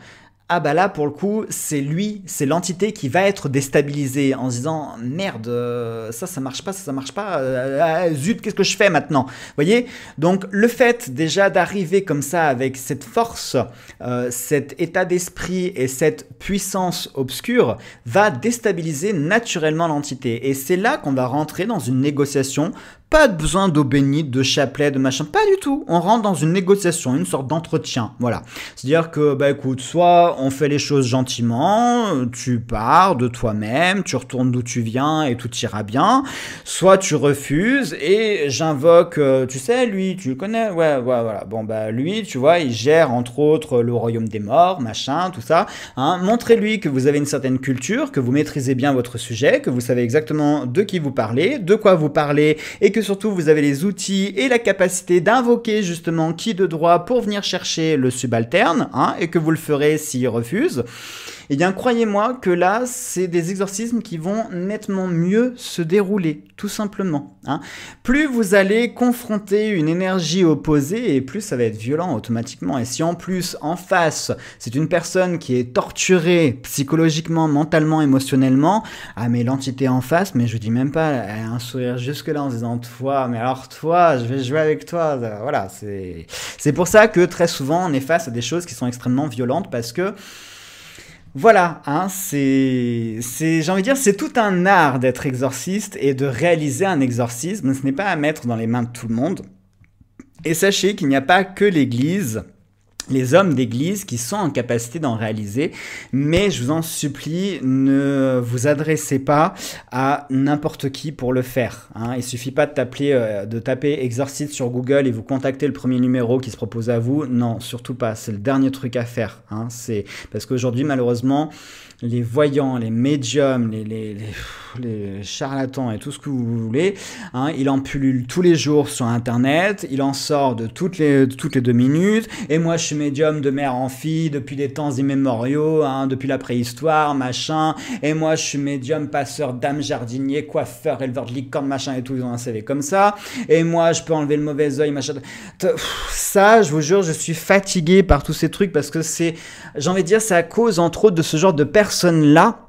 ah bah là pour le coup c'est lui, c'est l'entité qui va être déstabilisée en se disant merde euh, ça ça marche pas, ça ça marche pas, euh, ah, zut qu'est-ce que je fais maintenant Vous voyez Donc le fait déjà d'arriver comme ça avec cette force, euh, cet état d'esprit et cette puissance obscure va déstabiliser naturellement l'entité et c'est là qu'on va rentrer dans une négociation pas de besoin d'eau bénite, de chapelet, de machin, pas du tout. On rentre dans une négociation, une sorte d'entretien. Voilà. C'est-à-dire que, bah écoute, soit on fait les choses gentiment, tu pars de toi-même, tu retournes d'où tu viens et tout ira bien, soit tu refuses et j'invoque, euh, tu sais, lui, tu le connais, ouais, voilà. Bon, bah lui, tu vois, il gère entre autres le royaume des morts, machin, tout ça. Hein. Montrez-lui que vous avez une certaine culture, que vous maîtrisez bien votre sujet, que vous savez exactement de qui vous parlez, de quoi vous parlez et que surtout vous avez les outils et la capacité d'invoquer justement qui de droit pour venir chercher le subalterne, hein, et que vous le ferez s'il refuse. Et eh bien croyez-moi que là, c'est des exorcismes qui vont nettement mieux se dérouler, tout simplement. Hein. Plus vous allez confronter une énergie opposée, et plus ça va être violent automatiquement. Et si en plus, en face, c'est une personne qui est torturée psychologiquement, mentalement, émotionnellement, ah mais l'entité en face, mais je dis même pas, elle a un sourire jusque-là en disant toi, mais alors toi, je vais jouer avec toi. Voilà, c'est pour ça que très souvent, on est face à des choses qui sont extrêmement violentes parce que voilà, hein, c'est, j'ai envie de dire, c'est tout un art d'être exorciste et de réaliser un exorcisme. Ce n'est pas à mettre dans les mains de tout le monde. Et sachez qu'il n'y a pas que l'Église les hommes d'église qui sont en capacité d'en réaliser, mais je vous en supplie, ne vous adressez pas à n'importe qui pour le faire. Hein. Il suffit pas de, taper, euh, sur Google et vous contacter le premier numéro qui se propose à vous. Non, surtout pas. C'est le dernier truc à faire. Hein. C'est parce qu'aujourd'hui, malheureusement, les voyants, les médiums, les, charlatans et tout ce que vous voulez. Hein, il en pullule tous les jours sur Internet, il en sort de toutes les, toutes les deux minutes. Et moi, je suis médium de mère en fille depuis des temps immémoriaux, hein, depuis la préhistoire, machin. Et moi, je suis médium, passeur, dame, jardinier, coiffeur, éleveur de licorne, machin et tout. Ils ont un comme ça. Et moi, je peux enlever le mauvais oeil, machin. Ça, je vous jure, je suis fatigué par tous ces trucs parce que c'est, j'ai envie de dire, c'est à cause, entre autres, de ce genre de personnes personnes-là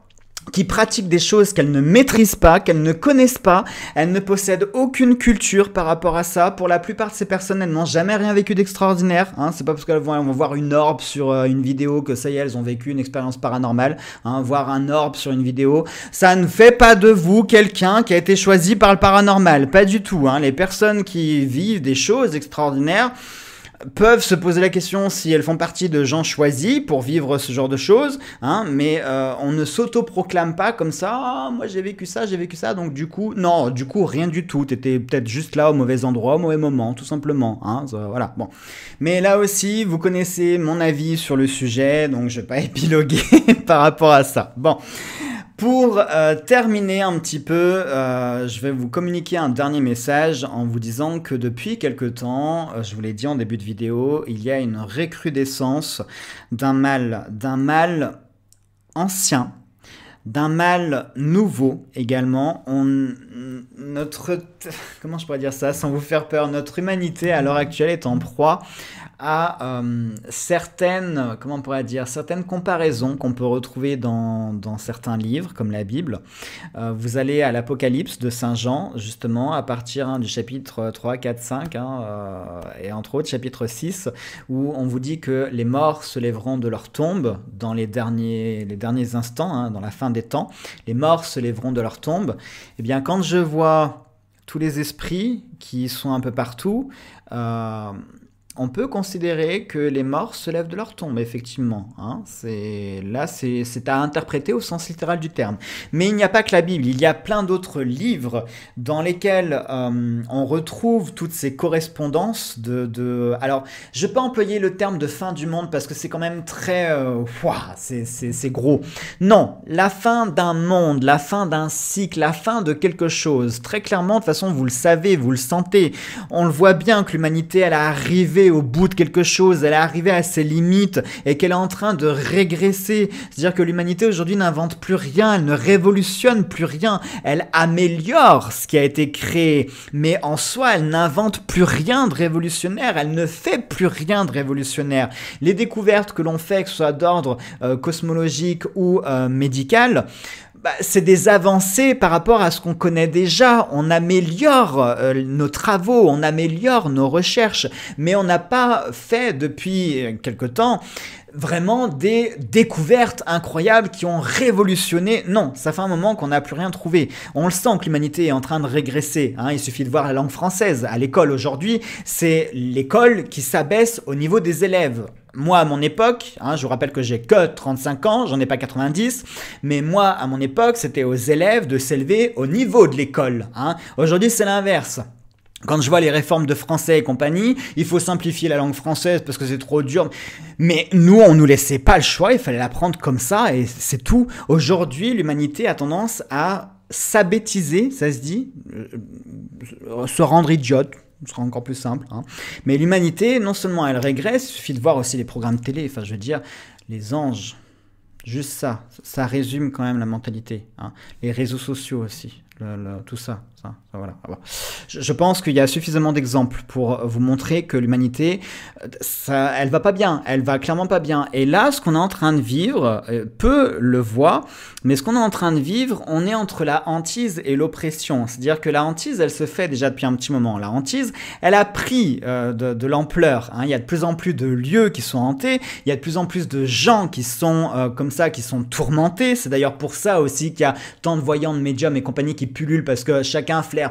qui pratiquent des choses qu'elles ne maîtrisent pas, qu'elles ne connaissent pas, elles ne possèdent aucune culture par rapport à ça. Pour la plupart de ces personnes, elles n'ont jamais rien vécu d'extraordinaire. Hein. C'est pas parce qu'elles vont, voir une orbe sur euh, une vidéo que ça y est, elles ont vécu une expérience paranormale. Hein. Voir un orbe sur une vidéo, ça ne fait pas de vous quelqu'un qui a été choisi par le paranormal. Pas du tout. Hein. Les personnes qui vivent des choses extraordinaires, peuvent se poser la question si elles font partie de gens choisis pour vivre ce genre de choses, hein, mais euh, on ne s'auto-proclame pas comme ça, ah, moi j'ai vécu ça, j'ai vécu ça, donc du coup, non, du coup rien du tout, t'étais peut-être juste là au mauvais endroit, au mauvais moment, tout simplement, hein, voilà, bon. Mais là aussi, vous connaissez mon avis sur le sujet, donc je vais pas [LAUGHS] épiloguer par rapport à ça. Bon. Pour euh, terminer un petit peu, euh, je vais vous communiquer un dernier message en vous disant que depuis quelque temps, euh, je vous l'ai dit en début de vidéo, il y a une recrudescence d'un mal, d'un mal ancien, d'un mal nouveau également. notre, [LAUGHS] comment je pourrais dire ça sans vous faire peur, notre humanité à l'heure actuelle est en proie à euh, certaines, comment on pourrait dire, certaines comparaisons qu'on peut retrouver dans, certains livres, comme la Bible. Euh, vous allez à l'Apocalypse de Saint Jean, justement, à partir hein, du chapitre 3, 4, 5, et entre autres chapitre 6, où on vous dit que les morts se lèveront de leur tombe dans les derniers, les derniers instants, hein, dans la fin des temps. Les morts se lèveront de leur tombe. Eh bien, quand je vois tous les esprits qui sont un peu partout, euh, on peut considérer que les morts se lèvent de leur tombe, effectivement. Hein. C'est, là, c'est, à interpréter au sens littéral du terme. Mais il n'y a pas que la Bible, il y a plein d'autres livres dans lesquels euh, on retrouve toutes ces correspondances de, Alors, je ne pas employer le terme de fin du monde parce que c'est quand même très... Euh, c'est, c'est gros. Non, la fin d'un monde, la fin d'un cycle, la fin de quelque chose. Très clairement, de toute façon, vous le savez, vous le sentez. On le voit bien que l'humanité, elle a arrivé au bout de quelque chose, elle est arrivée à ses limites et qu'elle est en train de régresser. C'est-à-dire que l'humanité aujourd'hui n'invente plus rien, elle ne révolutionne plus rien, elle améliore ce qui a été créé, mais en soi, elle n'invente plus rien de révolutionnaire, elle ne fait plus rien de révolutionnaire. Les découvertes que l'on fait, que ce soit d'ordre euh, cosmologique ou euh, médical, bah, c'est des avancées par rapport à ce qu'on connaît déjà. On améliore euh, nos travaux, on améliore nos recherches, mais on n'a pas fait depuis quelque temps vraiment des découvertes incroyables qui ont révolutionné. Non, ça fait un moment qu'on n'a plus rien trouvé. On le sent que l'humanité est en train de régresser. Hein. Il suffit de voir la langue française. À l'école aujourd'hui, c'est l'école qui s'abaisse au niveau des élèves. Moi, à mon époque, hein, je vous rappelle que j'ai que 35 ans, j'en ai pas 90, mais moi, à mon époque, c'était aux élèves de s'élever au niveau de l'école. Hein. Aujourd'hui, c'est l'inverse. Quand je vois les réformes de français et compagnie, il faut simplifier la langue française parce que c'est trop dur. Mais nous, on nous laissait pas le choix, il fallait l'apprendre comme ça et c'est tout. Aujourd'hui, l'humanité a tendance à sabétiser, ça se dit, euh, euh, se rendre idiote, ce sera encore plus simple. Hein. Mais l'humanité, non seulement elle régresse, il suffit de voir aussi les programmes télé, enfin je veux dire, les anges, juste ça, ça résume quand même la mentalité. Hein. Les réseaux sociaux aussi, tout ça, voilà. Ah, bah. je, pense qu'il y a suffisamment d'exemples pour vous montrer que l'humanité, ça, elle va pas bien, elle va clairement pas bien. Et là, ce qu'on est en train de vivre, euh, peu le voient, mais ce qu'on est en train de vivre, on est entre la hantise et l'oppression. C'est-à-dire que la hantise, elle se fait déjà depuis un petit moment. La hantise, elle a pris euh, de, l'ampleur. Hein. Il y a de plus en plus de lieux qui sont hantés, il y a de plus en plus de gens qui sont euh, comme ça, qui sont tourmentés. C'est d'ailleurs pour ça aussi qu'il y a tant de voyants, de médiums et compagnie qui pullulent parce que chaque un flair,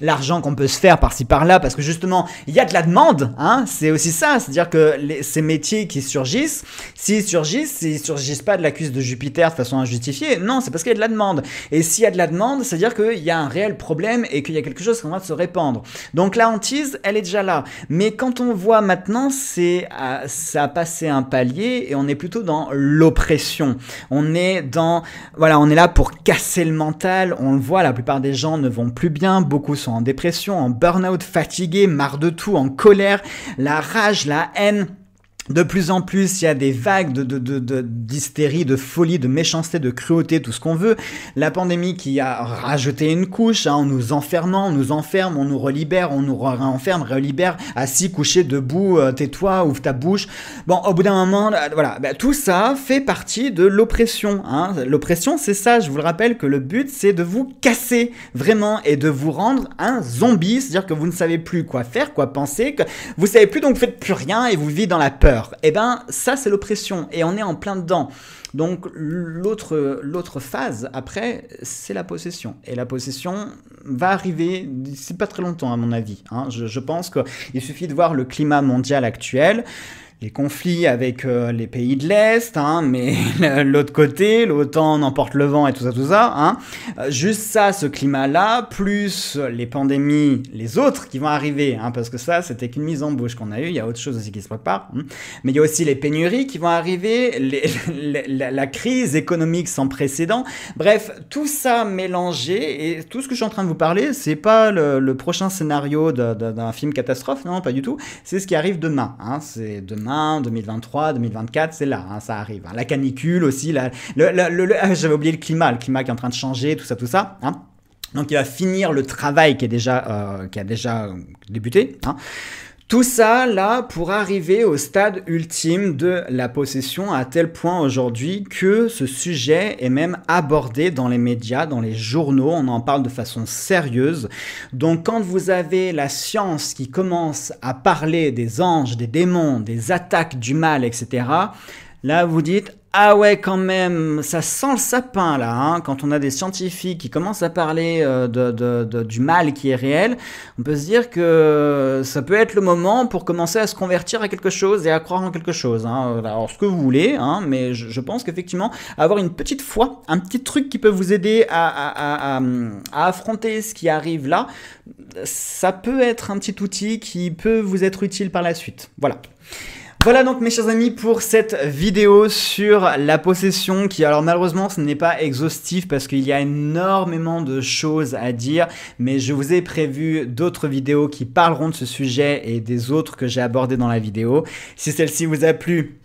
l'argent qu'on peut se faire par-ci par-là, parce que justement, il y a de la demande, hein c'est aussi ça, c'est-à-dire que ces métiers qui surgissent, s'ils surgissent, ils surgissent pas de la cuisse de Jupiter de façon injustifiée, non, c'est parce qu'il y a de la demande. Et s'il y a de la demande, c'est-à-dire qu'il y a un réel problème et qu'il y a quelque chose qui va se répandre. Donc la hantise, elle est déjà là. Mais quand on voit maintenant, c'est ah, ça a passé un palier et on est plutôt dans l'oppression. On est dans, voilà, on est là pour casser le mental, on le voit, la plupart des gens ne vont plus bien, beaucoup sont en dépression, en burn-out, fatigués, marre de tout, en colère, la rage, la haine de plus en plus, il y a des vagues de, d'hystérie, de, de, de folie, de méchanceté, de cruauté, tout ce qu'on veut. La pandémie qui a rajouté une couche hein, en nous enfermant, on nous enferme, on nous relibère, on nous renferme, relibère, assis, couché, debout, euh, tais-toi, ouvre ta bouche. Bon, au bout d'un moment, euh, voilà, bah, tout ça fait partie de l'oppression. Hein. L'oppression, c'est ça, je vous le rappelle que le but, c'est de vous casser vraiment et de vous rendre un zombie, c'est-à-dire que vous ne savez plus quoi faire, quoi penser, que vous savez plus, donc vous faites plus rien et vous vivez dans la peur. Et eh ben ça c'est l'oppression et on est en plein dedans. Donc l'autre phase après c'est la possession et la possession va arriver d'ici pas très longtemps à mon avis. Hein. Je, je, pense qu'il suffit de voir le climat mondial actuel conflits avec euh, les pays de l'Est, hein, mais [LAUGHS] l'autre côté, l'OTAN emporte le vent et tout ça, tout ça. Hein. Euh, juste ça, ce climat-là, plus les pandémies, les autres qui vont arriver, hein, parce que ça, c'était qu'une mise en bouche qu'on a eue, il y a autre chose aussi qui se prépare. Mais il y a aussi les pénuries qui vont arriver, les, [LAUGHS] la, crise économique sans précédent. Bref, tout ça mélangé, et tout ce que je suis en train de vous parler, c'est pas le, prochain scénario d'un film catastrophe, non, pas du tout. C'est ce qui arrive demain. C'est demain 2023, 2024, c'est là, hein, ça arrive. Hein. La canicule aussi, ah, j'avais oublié le climat, le climat qui est en train de changer, tout ça, tout ça. Hein. Donc il va finir le travail qui, est déjà, euh, qui a déjà euh, débuté. Hein tout ça, là, pour arriver au stade ultime de la possession, à tel point aujourd'hui que ce sujet est même abordé dans les médias, dans les journaux, on en parle de façon sérieuse. Donc quand vous avez la science qui commence à parler des anges, des démons, des attaques du mal, etc., là vous dites ah ouais, quand même, ça sent le sapin là, hein. quand on a des scientifiques qui commencent à parler euh, de, du mal qui est réel, on peut se dire que ça peut être le moment pour commencer à se convertir à quelque chose et à croire en quelque chose. Hein. Alors ce que vous voulez, hein, mais je, pense qu'effectivement, avoir une petite foi, un petit truc qui peut vous aider à, affronter ce qui arrive là, ça peut être un petit outil qui peut vous être utile par la suite. Voilà. Voilà donc mes chers amis pour cette vidéo sur la possession qui alors malheureusement ce n'est pas exhaustif parce qu'il y a énormément de choses à dire mais je vous ai prévu d'autres vidéos qui parleront de ce sujet et des autres que j'ai abordé dans la vidéo. Si celle-ci vous a plu,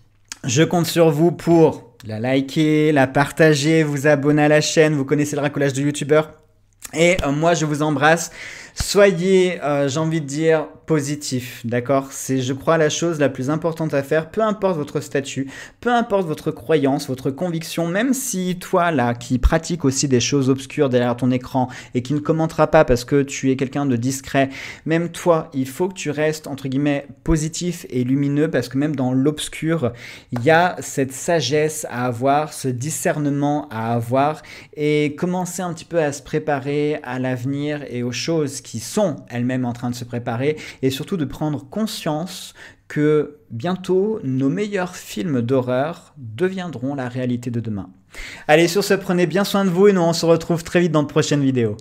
je compte sur vous pour la liker, la partager, vous abonner à la chaîne, vous connaissez le racolage de youtubeur et euh, moi je vous embrasse. Soyez, euh, j'ai envie de dire, positif, d'accord C'est, je crois, la chose la plus importante à faire, peu importe votre statut, peu importe votre croyance, votre conviction, même si toi, là, qui pratiques aussi des choses obscures derrière ton écran et qui ne commentera pas parce que tu es quelqu'un de discret, même toi, il faut que tu restes, entre guillemets, positif et lumineux parce que même dans l'obscur, il y a cette sagesse à avoir, ce discernement à avoir et commencer un petit peu à se préparer à l'avenir et aux choses qui qui sont elles-mêmes en train de se préparer, et surtout de prendre conscience que bientôt nos meilleurs films d'horreur deviendront la réalité de demain. Allez, sur ce, prenez bien soin de vous et nous on se retrouve très vite dans de prochaines vidéos.